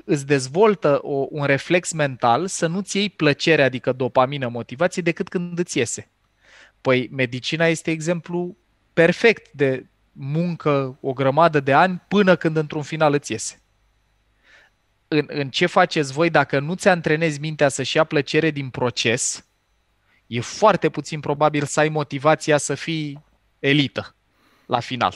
B: îți dezvoltă o, un reflex mental să nu-ți iei plăcere, adică dopamină, motivație, decât când îți iese. Păi medicina este exemplu perfect de muncă o grămadă de ani până când într-un final îți iese. În, în ce faceți voi dacă nu ți antrenezi mintea să-și ia plăcere din proces, e foarte puțin probabil să ai motivația să fii elită la final.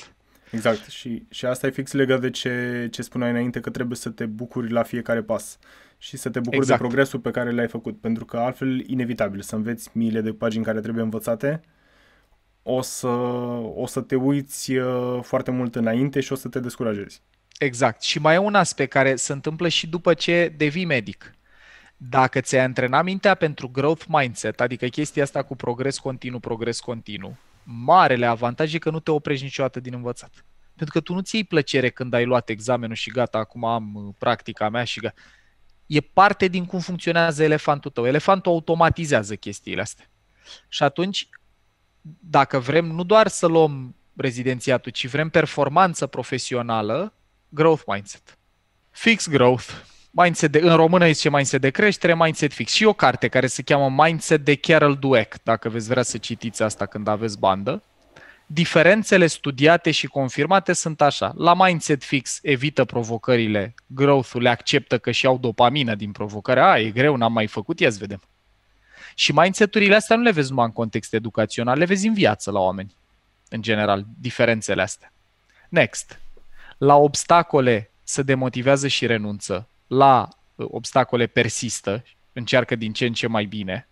A: Exact. Și, și asta e fix legat de ce, ce spuneai înainte, că trebuie să te bucuri la fiecare pas și să te bucuri exact. de progresul pe care l-ai făcut, pentru că altfel inevitabil să înveți miile de pagini care trebuie învățate, o să, o să te uiți uh, foarte mult înainte și
B: o să te descurajezi. Exact. Și mai e un aspect care se întâmplă și după ce devii medic. Dacă ți-ai antrenat mintea pentru growth mindset, adică chestia asta cu progres continuu, progres continuu, marele avantaj e că nu te oprești niciodată din învățat. Pentru că tu nu-ți iei plăcere când ai luat examenul și gata, acum am uh, practica mea și gata. E parte din cum funcționează elefantul tău. Elefantul automatizează chestiile astea. Și atunci, dacă vrem nu doar să luăm rezidențiatul, ci vrem performanță profesională, growth mindset. Fix growth mindset de, în română îi zice mindset de creștere, mindset fix. Și o carte care se cheamă Mindset de Carol Dweck, dacă veți vrea să citiți asta când aveți bandă. Diferențele studiate și confirmate sunt așa. La mindset fix evită provocările, growth-ul le acceptă că și au dopamină din provocarea. A, e greu, n-am mai făcut, ia să vedem. Și mindset-urile astea nu le vezi numai în context educațional, le vezi în viață la oameni, în general, diferențele astea. Next. La obstacole se demotivează și renunță la uh, obstacole persistă, încearcă din ce în ce mai bine.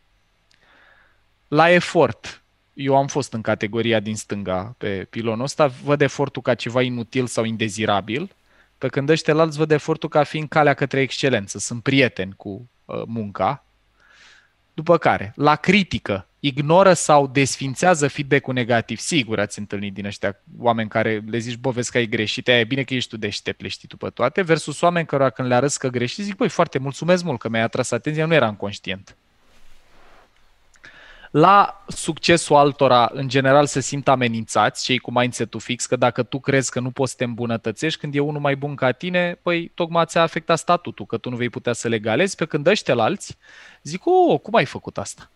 B: La efort, eu am fost în categoria din stânga pe pilonul ăsta, văd efortul ca ceva inutil sau indezirabil, pe când ăștia alți văd efortul ca fiind calea către excelență, sunt prieteni cu uh, munca. După care, la critică, ignoră sau desfințează feedback-ul negativ. Sigur ați întâlnit din ăștia oameni care le zici, bă, vezi că ai greșit, aia e bine că ești tu deștept, le știi tu pe toate, versus oameni care când le arăți că greșit, zic, băi, foarte mulțumesc mult că mi-ai atras atenția, nu eram conștient. La succesul altora, în general, se simt amenințați cei cu mindset-ul fix, că dacă tu crezi că nu poți să te îmbunătățești când e unul mai bun ca tine, păi tocmai ți-a afectat statutul, că tu nu vei putea să le pe când ăștia alți zic, o, oh, cum ai făcut asta?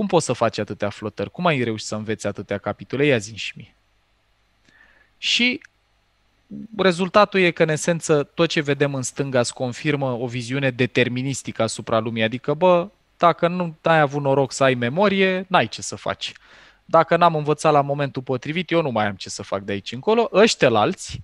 B: Cum poți să faci atâtea flotări? Cum ai reușit să înveți atâtea capitole? Ia zi și mie. Și rezultatul e că, în esență, tot ce vedem în stânga îți confirmă o viziune deterministică asupra lumii. Adică, bă, dacă nu ai avut noroc să ai memorie, n-ai ce să faci. Dacă n-am învățat la momentul potrivit, eu nu mai am ce să fac de aici încolo. Ăștia alți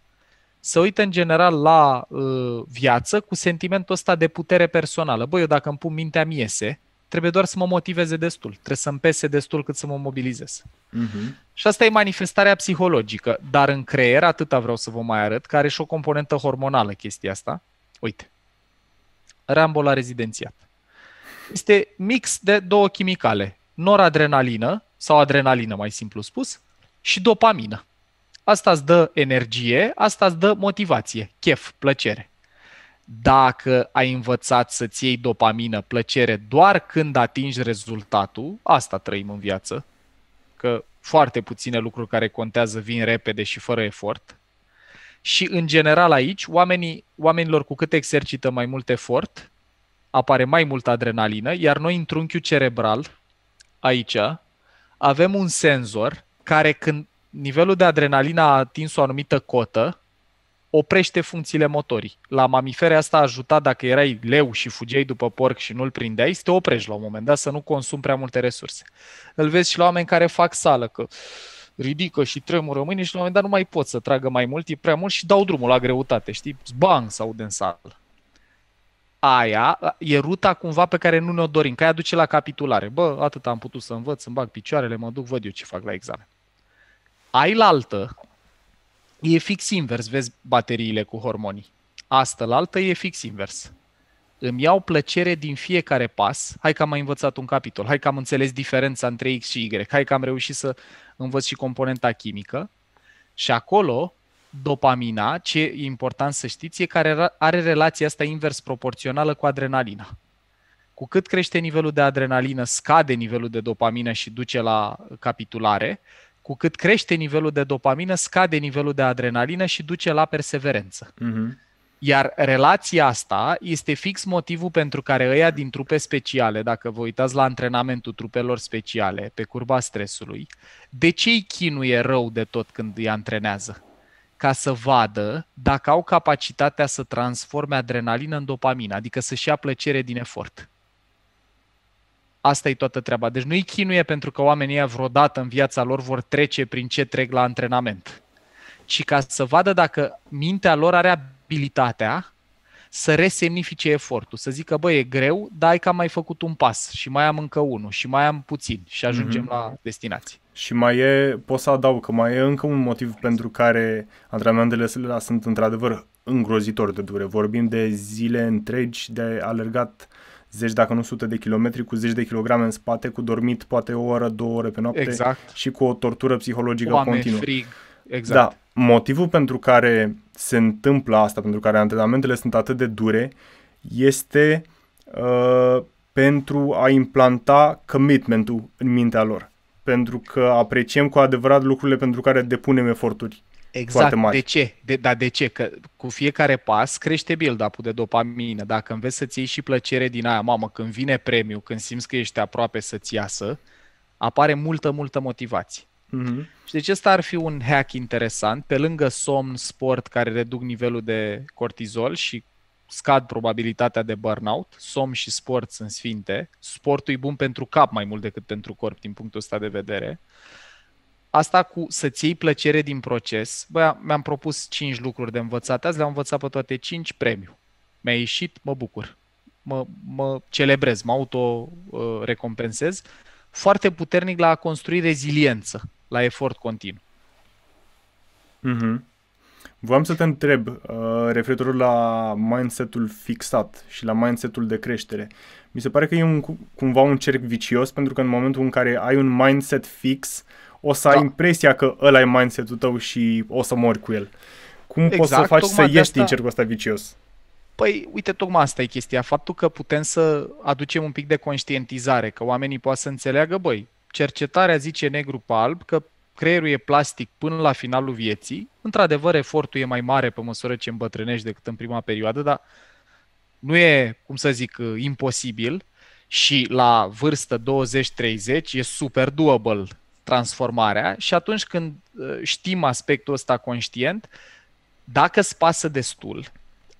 B: să uită în general la uh, viață cu sentimentul ăsta de putere personală. Băi, eu dacă îmi pun mintea miese, Trebuie doar să mă motiveze destul. Trebuie să-mi pese destul cât să mă mobilizez. Uh-huh. Și asta e manifestarea psihologică. Dar în creier, atâta vreau să vă mai arăt, care are și o componentă hormonală chestia asta. Uite. Rambo la rezidențiat. Este mix de două chimicale. Noradrenalină, sau adrenalină mai simplu spus, și dopamină. Asta îți dă energie, asta îți dă motivație, chef, plăcere dacă ai învățat să-ți iei dopamină, plăcere, doar când atingi rezultatul, asta trăim în viață, că foarte puține lucruri care contează vin repede și fără efort. Și în general aici, oamenii, oamenilor cu cât exercită mai mult efort, apare mai multă adrenalină, iar noi în trunchiul cerebral, aici, avem un senzor care când nivelul de adrenalină a atins o anumită cotă, oprește funcțiile motorii. La mamifere asta ajuta dacă erai leu și fugeai după porc și nu-l prindeai, să te oprești la un moment dat, să nu consumi prea multe resurse. Îl vezi și la oameni care fac sală, că ridică și tremură mâine și la un moment dat nu mai pot să tragă mai mult, e prea mult și dau drumul la greutate, știi? Bang sau de în sală. Aia e ruta cumva pe care nu ne-o dorim, că aia duce la capitulare. Bă, atât am putut să învăț, îmi bag picioarele, mă duc, văd eu ce fac la examen. Ai la altă, e fix invers, vezi bateriile cu hormonii. Asta la altă e fix invers. Îmi iau plăcere din fiecare pas. Hai că am mai învățat un capitol, hai că am înțeles diferența între X și Y, hai că am reușit să învăț și componenta chimică. Și acolo, dopamina, ce e important să știți, e care are relația asta invers proporțională cu adrenalina. Cu cât crește nivelul de adrenalină, scade nivelul de dopamină și duce la capitulare, cu cât crește nivelul de dopamină, scade nivelul de adrenalină și duce la perseverență. Uh-huh. Iar relația asta este fix motivul pentru care ăia din trupe speciale, dacă vă uitați la antrenamentul trupelor speciale pe curba stresului, de ce îi chinuie rău de tot când îi antrenează? Ca să vadă dacă au capacitatea să transforme adrenalină în dopamină, adică să-și ia plăcere din efort. Asta e toată treaba. Deci nu-i chinuie pentru că oamenii vreodată în viața lor vor trece prin ce trec la antrenament, ci ca să vadă dacă mintea lor are abilitatea să resemnifice efortul, să zică, băi, e greu, dar ai că am mai făcut un pas și mai am încă unul și mai am puțin și ajungem mm-hmm. la destinație.
A: Și mai e, pot să adaug că mai e încă un motiv pentru care antrenamentele sunt într-adevăr îngrozitor de dure. Vorbim de zile întregi de alergat uh, zeci, dacă nu sute de kilometri, cu zeci de kilograme în spate, cu dormit poate o oră, două ore pe noapte exact. și cu o tortură psihologică Oameni continuă. Frig.
B: Da, exact.
A: Da, motivul pentru care se întâmplă asta, pentru care antrenamentele sunt atât de dure, este uh, pentru a implanta commitment-ul în mintea lor. Pentru că apreciem cu adevărat lucrurile pentru care depunem eforturi Exact. Foarte mari. De
B: ce? De, dar de ce? Că cu fiecare pas crește build-up-ul da, de dopamină. Dacă înveți să-ți iei și plăcere din aia, mamă, când vine premiu, când simți că ești aproape să-ți iasă, apare multă, multă motivație. Mm-hmm. Și deci ăsta ar fi un hack interesant, pe lângă somn, sport, care reduc nivelul de cortizol și scad probabilitatea de burnout, somn și sport sunt sfinte, sportul e bun pentru cap mai mult decât pentru corp din punctul ăsta de vedere. Uh, Asta cu să-ți iei plăcere din proces. Bă, mi-am propus 5 lucruri de învățat. Azi le-am învățat pe toate 5 premiu. Mi-a ieșit, mă bucur. Mă, mă celebrez, mă auto-recompensez. Uh, Foarte puternic la a construi reziliență, la efort continuu.
A: Mm-hmm. Vreau să te întreb uh, referitor la mindsetul fixat și la mindsetul de creștere. Mi se pare că e un, cumva un cerc vicios pentru că în momentul în care ai un mindset fix, uh, o să da. ai impresia că ăla e mindset-ul tău și o să mori cu el. Cum exact, poți să exact, faci să ieși asta... din cercul ăsta vicios?
B: Păi, uite, tocmai asta e chestia. Faptul că putem să aducem un pic de conștientizare, că oamenii poate să înțeleagă, băi, cercetarea zice negru pe alb că creierul e plastic până la finalul vieții. Într-adevăr, efortul e mai mare pe măsură ce îmbătrânești decât în prima perioadă, dar nu e, cum să zic, imposibil și la vârstă 20-30 e super doable transformarea și atunci când uh, știm aspectul ăsta conștient, dacă îți pasă destul,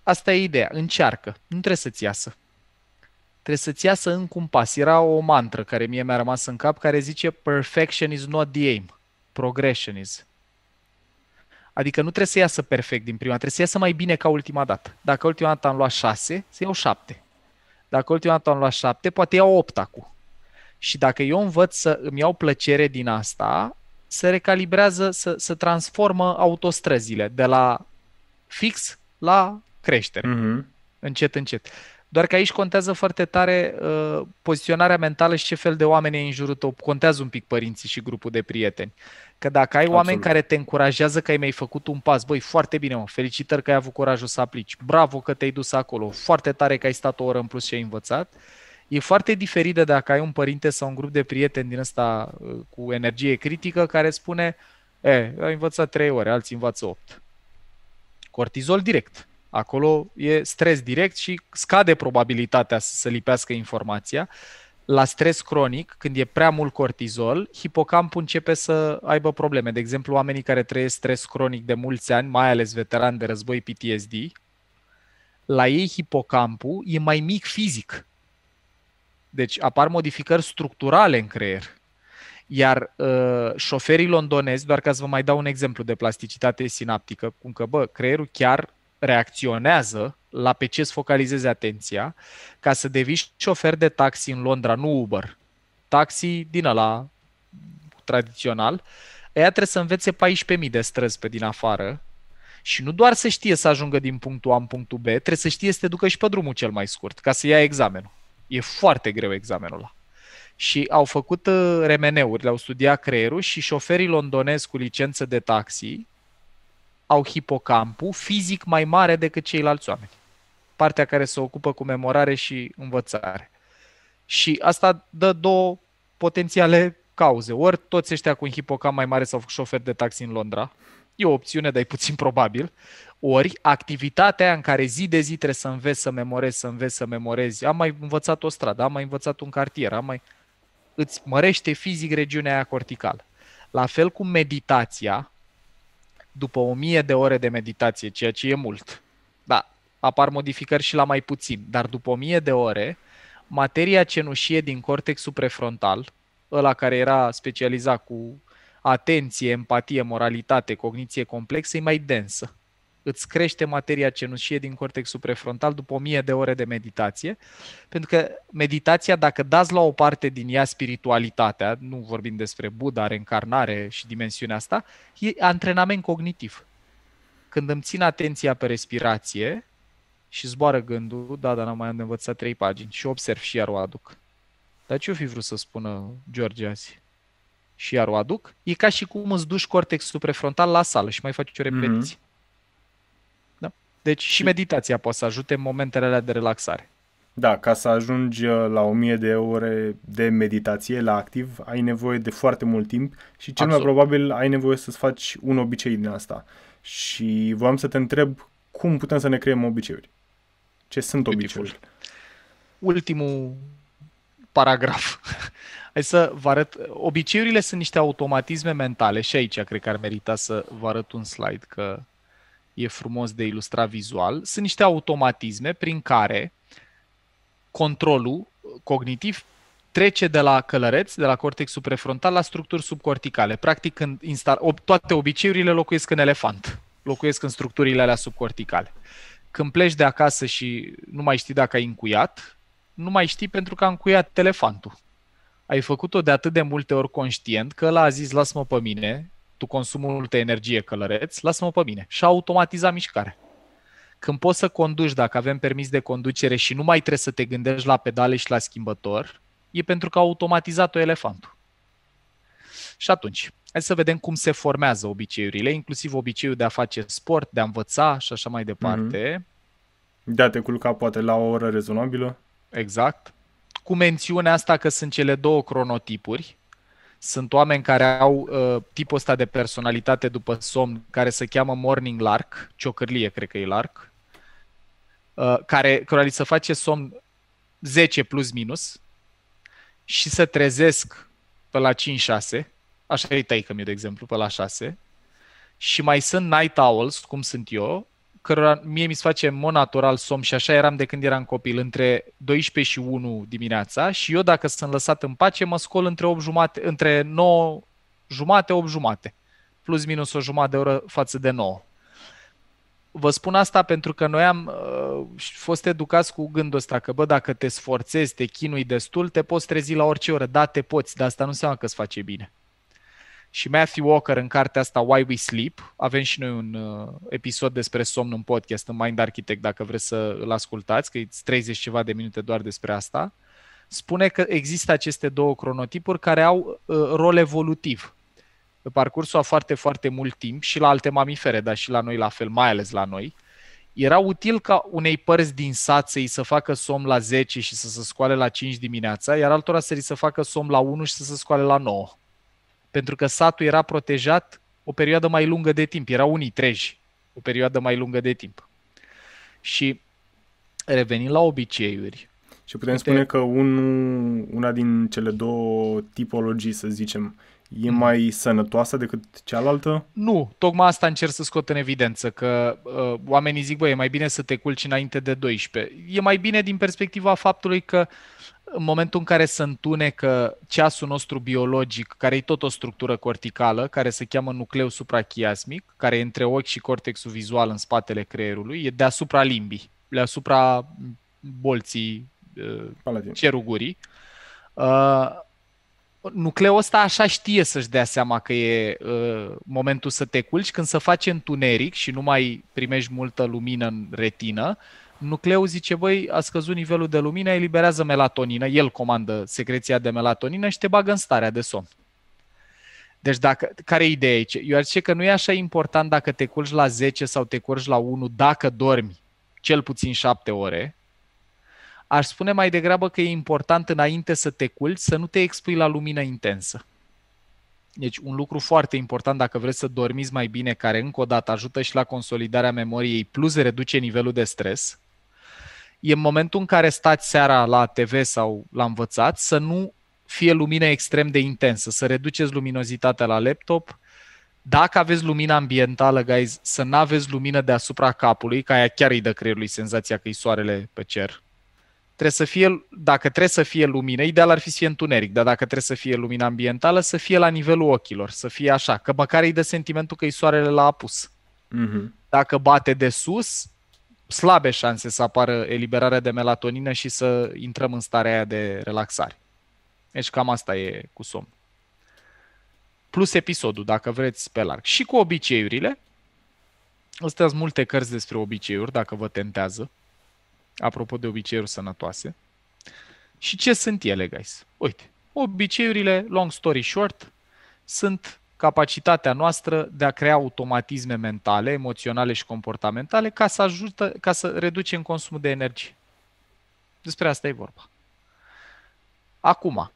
B: asta e ideea, încearcă, nu trebuie să-ți iasă. Trebuie să-ți iasă în un pas. Era o mantră care mie mi-a rămas în cap care zice perfection is not the aim, progression is. Adică nu trebuie să iasă perfect din prima, trebuie să iasă mai bine ca ultima dată. Dacă ultima dată am luat șase, să iau șapte. Dacă ultima dată am luat șapte, poate iau opt acum. Și dacă eu învăț să îmi iau plăcere din asta, se recalibrează, să, să transformă autostrăzile de la fix la creștere. Mm-hmm. Încet, încet. Doar că aici contează foarte tare uh, poziționarea mentală și ce fel de oameni e în jurul tău. Contează un pic părinții și grupul de prieteni. Că dacă ai Absolut. oameni care te încurajează că ai mai făcut un pas, băi, foarte bine, mă, felicitări că ai avut curajul să aplici, bravo că te-ai dus acolo, foarte tare că ai stat o oră în plus și ai învățat, uh, E foarte diferit de dacă ai un părinte sau un grup de prieteni din ăsta uh, cu energie critică care spune e, ai învățat trei ore, alții învață 8. Cortizol direct. Acolo e stres direct și scade probabilitatea să se lipească informația. La stres cronic, când e prea mult cortizol, hipocampul începe să aibă probleme. De exemplu, oamenii care trăiesc stres cronic de mulți ani, mai ales veterani de război PTSD, la ei hipocampul e mai mic fizic deci apar modificări structurale în creier. Iar uh, șoferii londonezi, doar ca să vă mai dau un exemplu de plasticitate sinaptică, cum că, bă, creierul chiar reacționează la pe ce îți focalizezi atenția, ca să devii șofer de taxi în Londra, nu Uber. Taxi din ăla tradițional, ea trebuie să învețe 14.000 de străzi pe din afară și nu doar să știe să ajungă din punctul A în punctul B, trebuie să știe să te ducă și pe drumul cel mai scurt, ca să ia examenul. E foarte greu examenul ăla. Și au făcut uh, remeneuri, le-au studiat creierul și șoferii londonezi cu licență de taxi au hipocampul fizic mai mare decât ceilalți oameni. Partea care se ocupă cu memorare și învățare. Și asta dă două potențiale cauze. Ori toți ăștia cu un hipocamp mai mare s-au făcut șoferi de taxi în Londra, E o opțiune, dar e puțin probabil. Ori activitatea în care zi de zi trebuie să înveți, să memorezi, să înveți, să memorezi. Am mai învățat o stradă, am mai învățat un cartier, am mai... Îți mărește fizic regiunea aia corticală. La fel cu meditația, după o mie de ore de meditație, ceea ce e mult, da, apar modificări și la mai puțin, dar după o mie de ore, materia cenușie din cortexul prefrontal, ăla care era specializat cu atenție, empatie, moralitate, cogniție complexă, e mai densă. Îți crește materia cenușie din cortexul prefrontal după o mie de ore de meditație, pentru că meditația, dacă dați la o parte din ea spiritualitatea, nu vorbim despre Buddha, reîncarnare și dimensiunea asta, e antrenament cognitiv. Când îmi țin atenția pe respirație și zboară gândul, da, dar n-am mai învățat trei pagini și observ și iar o aduc. Dar ce-o fi vrut să spună George azi? și iar o aduc, e ca și cum îți duci cortexul prefrontal la sală și mai faci o repetiție. Mm-hmm. Da? Deci și meditația poate să ajute în momentele alea de relaxare.
A: Da, ca să ajungi uh, la 1000 de ore de meditație la activ, ai nevoie de foarte mult timp și cel Absolut. mai probabil ai nevoie să-ți faci un obicei din asta. Și voiam să te întreb cum putem să ne creăm obiceiuri. Ce sunt Beautiful. obiceiurile?
B: Ultimul paragraf Hai să vă arăt. Obiceiurile sunt niște automatisme mentale și aici cred că ar merita să vă arăt un slide că e frumos de ilustrat vizual. Sunt niște automatisme prin care controlul cognitiv trece de la călăreț, de la cortexul prefrontal, la structuri subcorticale. Practic, când instal- toate obiceiurile locuiesc în elefant, locuiesc în structurile alea subcorticale. Când pleci de acasă și nu mai știi dacă ai încuiat, nu mai știi pentru că a încuiat elefantul ai făcut-o de atât de multe ori conștient că l a zis lasă-mă pe mine, tu consumi multă energie călăreț, lasă-mă pe mine. Și a automatizat mișcarea. Când poți să conduci, dacă avem permis de conducere și nu mai trebuie să te gândești la pedale și la schimbător, e pentru că a automatizat-o elefantul. Și atunci, hai să vedem cum se formează obiceiurile, inclusiv obiceiul de a face sport, de a învăța și așa mai departe. Mm-hmm. De a te culca poate la o oră rezonabilă. Exact cu mențiunea asta că sunt cele două cronotipuri. Sunt oameni care au uh, tipul ăsta de personalitate după somn, care se cheamă Morning Lark, ciocârlie, cred că e Lark, uh, care, care li se face somn 10 plus minus și se trezesc pe la 5-6, așa e taică de exemplu, pe la 6, și mai sunt night owls, cum sunt eu, cărora mie mi se face în mod natural somn și așa eram de când eram copil, între 12 și 1 dimineața și eu dacă sunt lăsat în pace mă scol între, 8 jumate, între 9 jumate, 8 jumate, plus minus o jumătate de oră față de 9. Vă spun asta pentru că noi am uh, fost educați cu gândul ăsta că, bă, dacă te sforțezi, te chinui destul, te poți trezi la orice oră. Da, te poți, dar asta nu înseamnă că îți face bine și Matthew Walker în cartea asta Why We Sleep. Avem și noi un uh, episod despre somn în podcast în Mind Architect dacă vreți să îl ascultați, că e 30 ceva de minute doar despre asta. Spune că există aceste două cronotipuri care au uh, rol evolutiv pe parcursul a foarte, foarte mult timp și la alte mamifere, dar și la noi la fel, mai ales la noi. Era util ca unei părți din sat să-i să facă somn la 10 și să se scoale la 5 dimineața, iar altora să-i să facă somn la 1 și să se scoale la 9 pentru că satul era protejat o perioadă mai lungă de timp. Erau unii treji o perioadă mai lungă de timp. Și revenind la obiceiuri. Și putem
A: spune că un, una din cele două tipologii, să zicem, e mai sănătoasă decât cealaltă?
B: Nu, tocmai asta încerc să scot în evidență, că uh, oamenii zic, băi, e mai bine să te culci înainte de 12. E mai bine din perspectiva faptului că în momentul în care se întunecă ceasul nostru biologic, care e tot o structură corticală, care se cheamă nucleu suprachiasmic, care e între ochi și cortexul vizual în spatele creierului, e deasupra limbii, deasupra bolții uh, cerugurii. Uh, nucleul ăsta așa știe să-și dea seama că e uh, momentul să te culci. Când se face întuneric și nu mai primești multă lumină în retină, nucleul zice, băi, a scăzut nivelul de lumină, eliberează melatonină, el comandă secreția de melatonină și te bagă în starea de somn. Deci dacă, care e ideea aici? Eu aș zice că nu e așa important dacă te culci la 10 sau te culci la 1, dacă dormi cel puțin 7 ore, Aș spune mai degrabă că e important înainte să te culci să nu te expui la lumină intensă. Deci un lucru foarte important dacă vreți să dormiți mai bine, care încă o dată ajută și la consolidarea memoriei, plus reduce nivelul de stres, e în momentul în care stați seara la TV sau la învățat să nu fie lumină extrem de intensă, să reduceți luminozitatea la laptop. Dacă aveți lumină ambientală, guys, să nu aveți lumină deasupra capului, ca aia chiar îi dă creierului senzația că e soarele pe cer. Trebuie să fie, dacă trebuie să fie lumină, ideal ar fi să fie întuneric, dar dacă trebuie să fie lumină ambientală, să fie la nivelul ochilor, să fie așa, că măcar îi dă sentimentul că e soarele la apus. Mm-hmm. Dacă bate de sus, slabe șanse să apară eliberarea de melatonină și să intrăm în starea aia de relaxare. Deci cam asta e cu somn. Plus episodul, dacă vreți, pe larg. Și cu obiceiurile. Astea sunt multe cărți despre obiceiuri, dacă vă tentează apropo de obiceiuri sănătoase. Și ce sunt ele, guys? Uite, obiceiurile, long story short, sunt capacitatea noastră de a crea automatisme mentale, emoționale și comportamentale ca să, ajută, ca să reducem consumul de energie. Despre asta e vorba. Acum,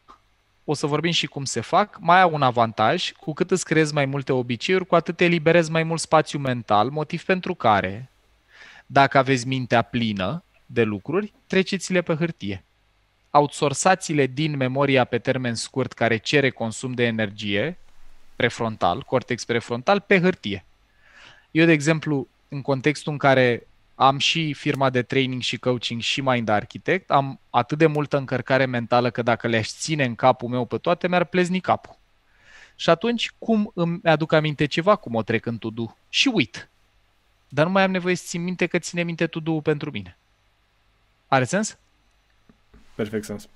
B: o să vorbim și cum se fac, mai au un avantaj, cu cât îți creezi mai multe obiceiuri, cu atât eliberezi mai mult spațiu mental, motiv pentru care, dacă aveți mintea plină, de lucruri, treceți-le pe hârtie. Outsourcați-le din memoria pe termen scurt care cere consum de energie prefrontal, cortex prefrontal, pe hârtie. Eu, de exemplu, în contextul în care am și firma de training și coaching și Mind Architect, am atât de multă încărcare mentală că dacă le-aș ține în capul meu pe toate, mi-ar plezni capul. Și atunci, cum îmi aduc aminte ceva, cum o trec în to Și uit. Dar nu mai am nevoie să țin minte că ține minte to pentru mine. Are sens? Perfect sens.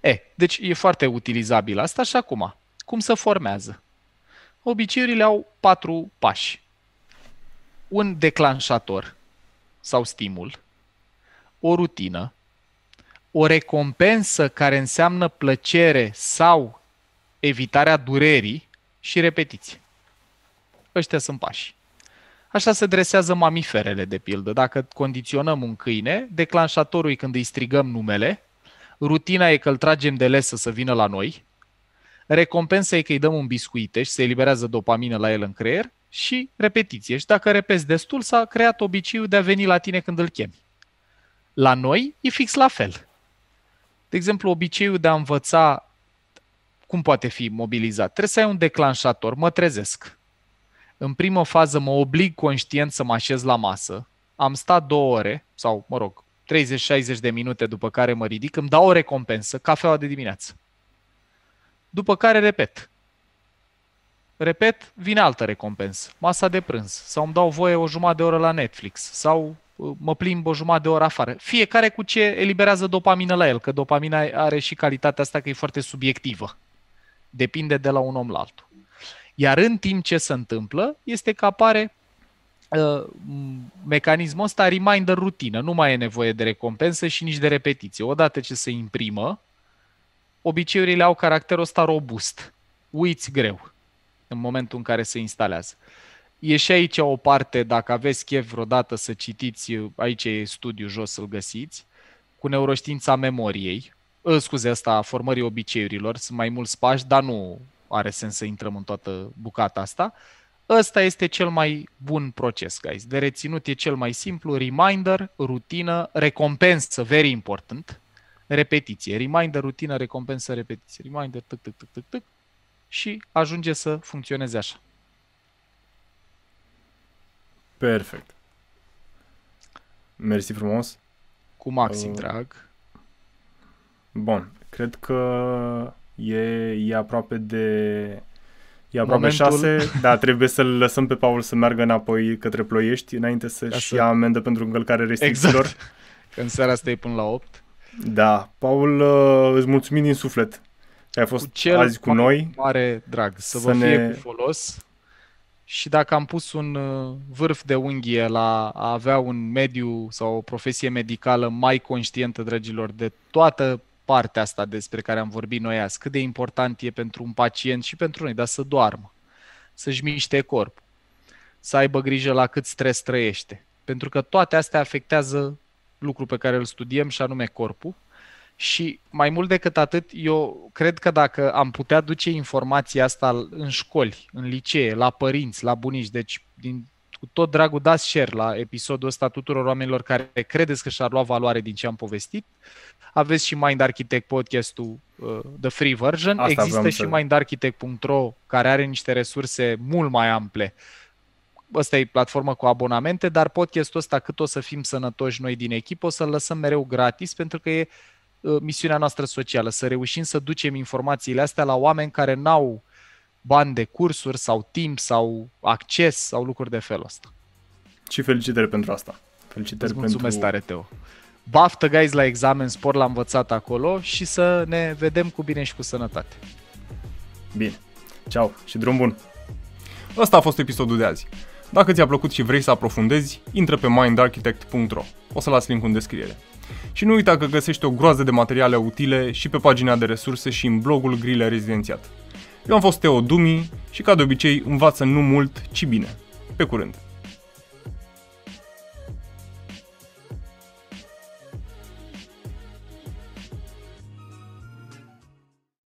B: E, deci e foarte utilizabil asta și acum. Cum se formează? Obiceiurile au patru pași. Un declanșator sau stimul, o rutină, o recompensă care înseamnă plăcere sau evitarea durerii și repetiție. Ăștia sunt pași. Așa se dresează mamiferele, de pildă. Dacă condiționăm un câine, declanșatorul când îi strigăm numele, rutina e că îl tragem de lesă să vină la noi, recompensa e că îi dăm un biscuite și se eliberează dopamină la el în creier și repetiție. Și dacă repezi destul, s-a creat obiceiul de a veni la tine când îl chemi. La noi e fix la fel. De exemplu, obiceiul de a învăța cum poate fi mobilizat. Trebuie să ai un declanșator, mă trezesc. În prima fază mă oblig conștient să mă așez la masă. Am stat două ore, sau, mă rog, 30-60 de minute după care mă ridic, îmi dau o recompensă, cafeaua de dimineață. După care repet. Repet, vine altă recompensă, masa de prânz, sau îmi dau voie o jumătate de oră la Netflix, sau uh, mă plimb o jumătate de oră afară. Fiecare cu ce eliberează dopamină la el, că dopamina are și calitatea asta că e foarte subiectivă. Depinde de la un om la altul. Iar în timp ce se întâmplă este că apare uh, mecanismul ăsta reminder rutină, nu mai e nevoie de recompensă și nici de repetiție. Odată ce se imprimă, obiceiurile au caracterul ăsta robust, uiți greu în momentul în care se instalează. E și aici o parte, dacă aveți chef vreodată să citiți, aici e studiu jos, l găsiți, cu neuroștiința memoriei, ă, scuze, asta, formării obiceiurilor, sunt mai mulți pași, dar nu are sens să intrăm în toată bucata asta. Ăsta este cel mai bun proces, guys. De reținut e cel mai simplu, reminder, rutină, recompensă, very important, repetiție. Reminder, rutină, recompensă, repetiție. Reminder, tic, tic, tic, tic, tic. Și ajunge să funcționeze așa.
A: Perfect. Mersi frumos. Cu maxim uh, drag. Bun. Cred că E, e aproape de... E aproape Momentul... 6, da, trebuie să-l lăsăm pe Paul să meargă înapoi către Ploiești înainte să-și să... ia amendă pentru încălcare restricțiilor. Exact. În seara asta e până la 8. Da, Paul, uh, îți mulțumim din suflet că ai fost cu cel azi cu noi. mare drag, să, să vă ne... fie cu
B: folos. Și dacă am pus un uh, vârf de unghie la a avea un mediu sau o profesie medicală mai conștientă, dragilor, de toată partea asta despre care am vorbit noi azi, cât de important e pentru un pacient și pentru noi, dar să doarmă, să-și miște corpul, să aibă grijă la cât stres trăiește. Pentru că toate astea afectează lucrul pe care îl studiem și anume corpul. Și mai mult decât atât, eu cred că dacă am putea duce informația asta în școli, în licee, la părinți, la bunici, deci din cu tot dragul dați share la episodul ăsta tuturor oamenilor care credeți că și-ar lua valoare din ce am povestit. Aveți și Mind Architect podcastul uh, The Free Version. Asta Există și mindarchitect.ro care are niște resurse mult mai ample. Asta e platformă cu abonamente, dar podcastul ăsta cât o să fim sănătoși noi din echipă o să-l lăsăm mereu gratis pentru că e uh, misiunea noastră socială, să reușim să ducem informațiile astea la oameni care n-au uh, bani de cursuri sau timp sau acces sau lucruri de felul ăsta.
A: Și felicitări pentru
B: asta. Felicitări Îți mulțumesc pentru... tare, Teo. Baftă, guys, la examen, spor l-am învățat acolo și să ne vedem cu bine și cu sănătate.
A: Bine. Ceau și drum bun! Ăsta a fost episodul de azi. Dacă ți-a plăcut și vrei să aprofundezi, intră pe mindarchitect.ro. O să las link în descriere. Și nu uita că găsești o groază de materiale utile și pe pagina de resurse și în blogul Grile Rezidențiat. Eu am fost Teo Dumi și ca de obicei învață nu mult, ci bine. Pe curând!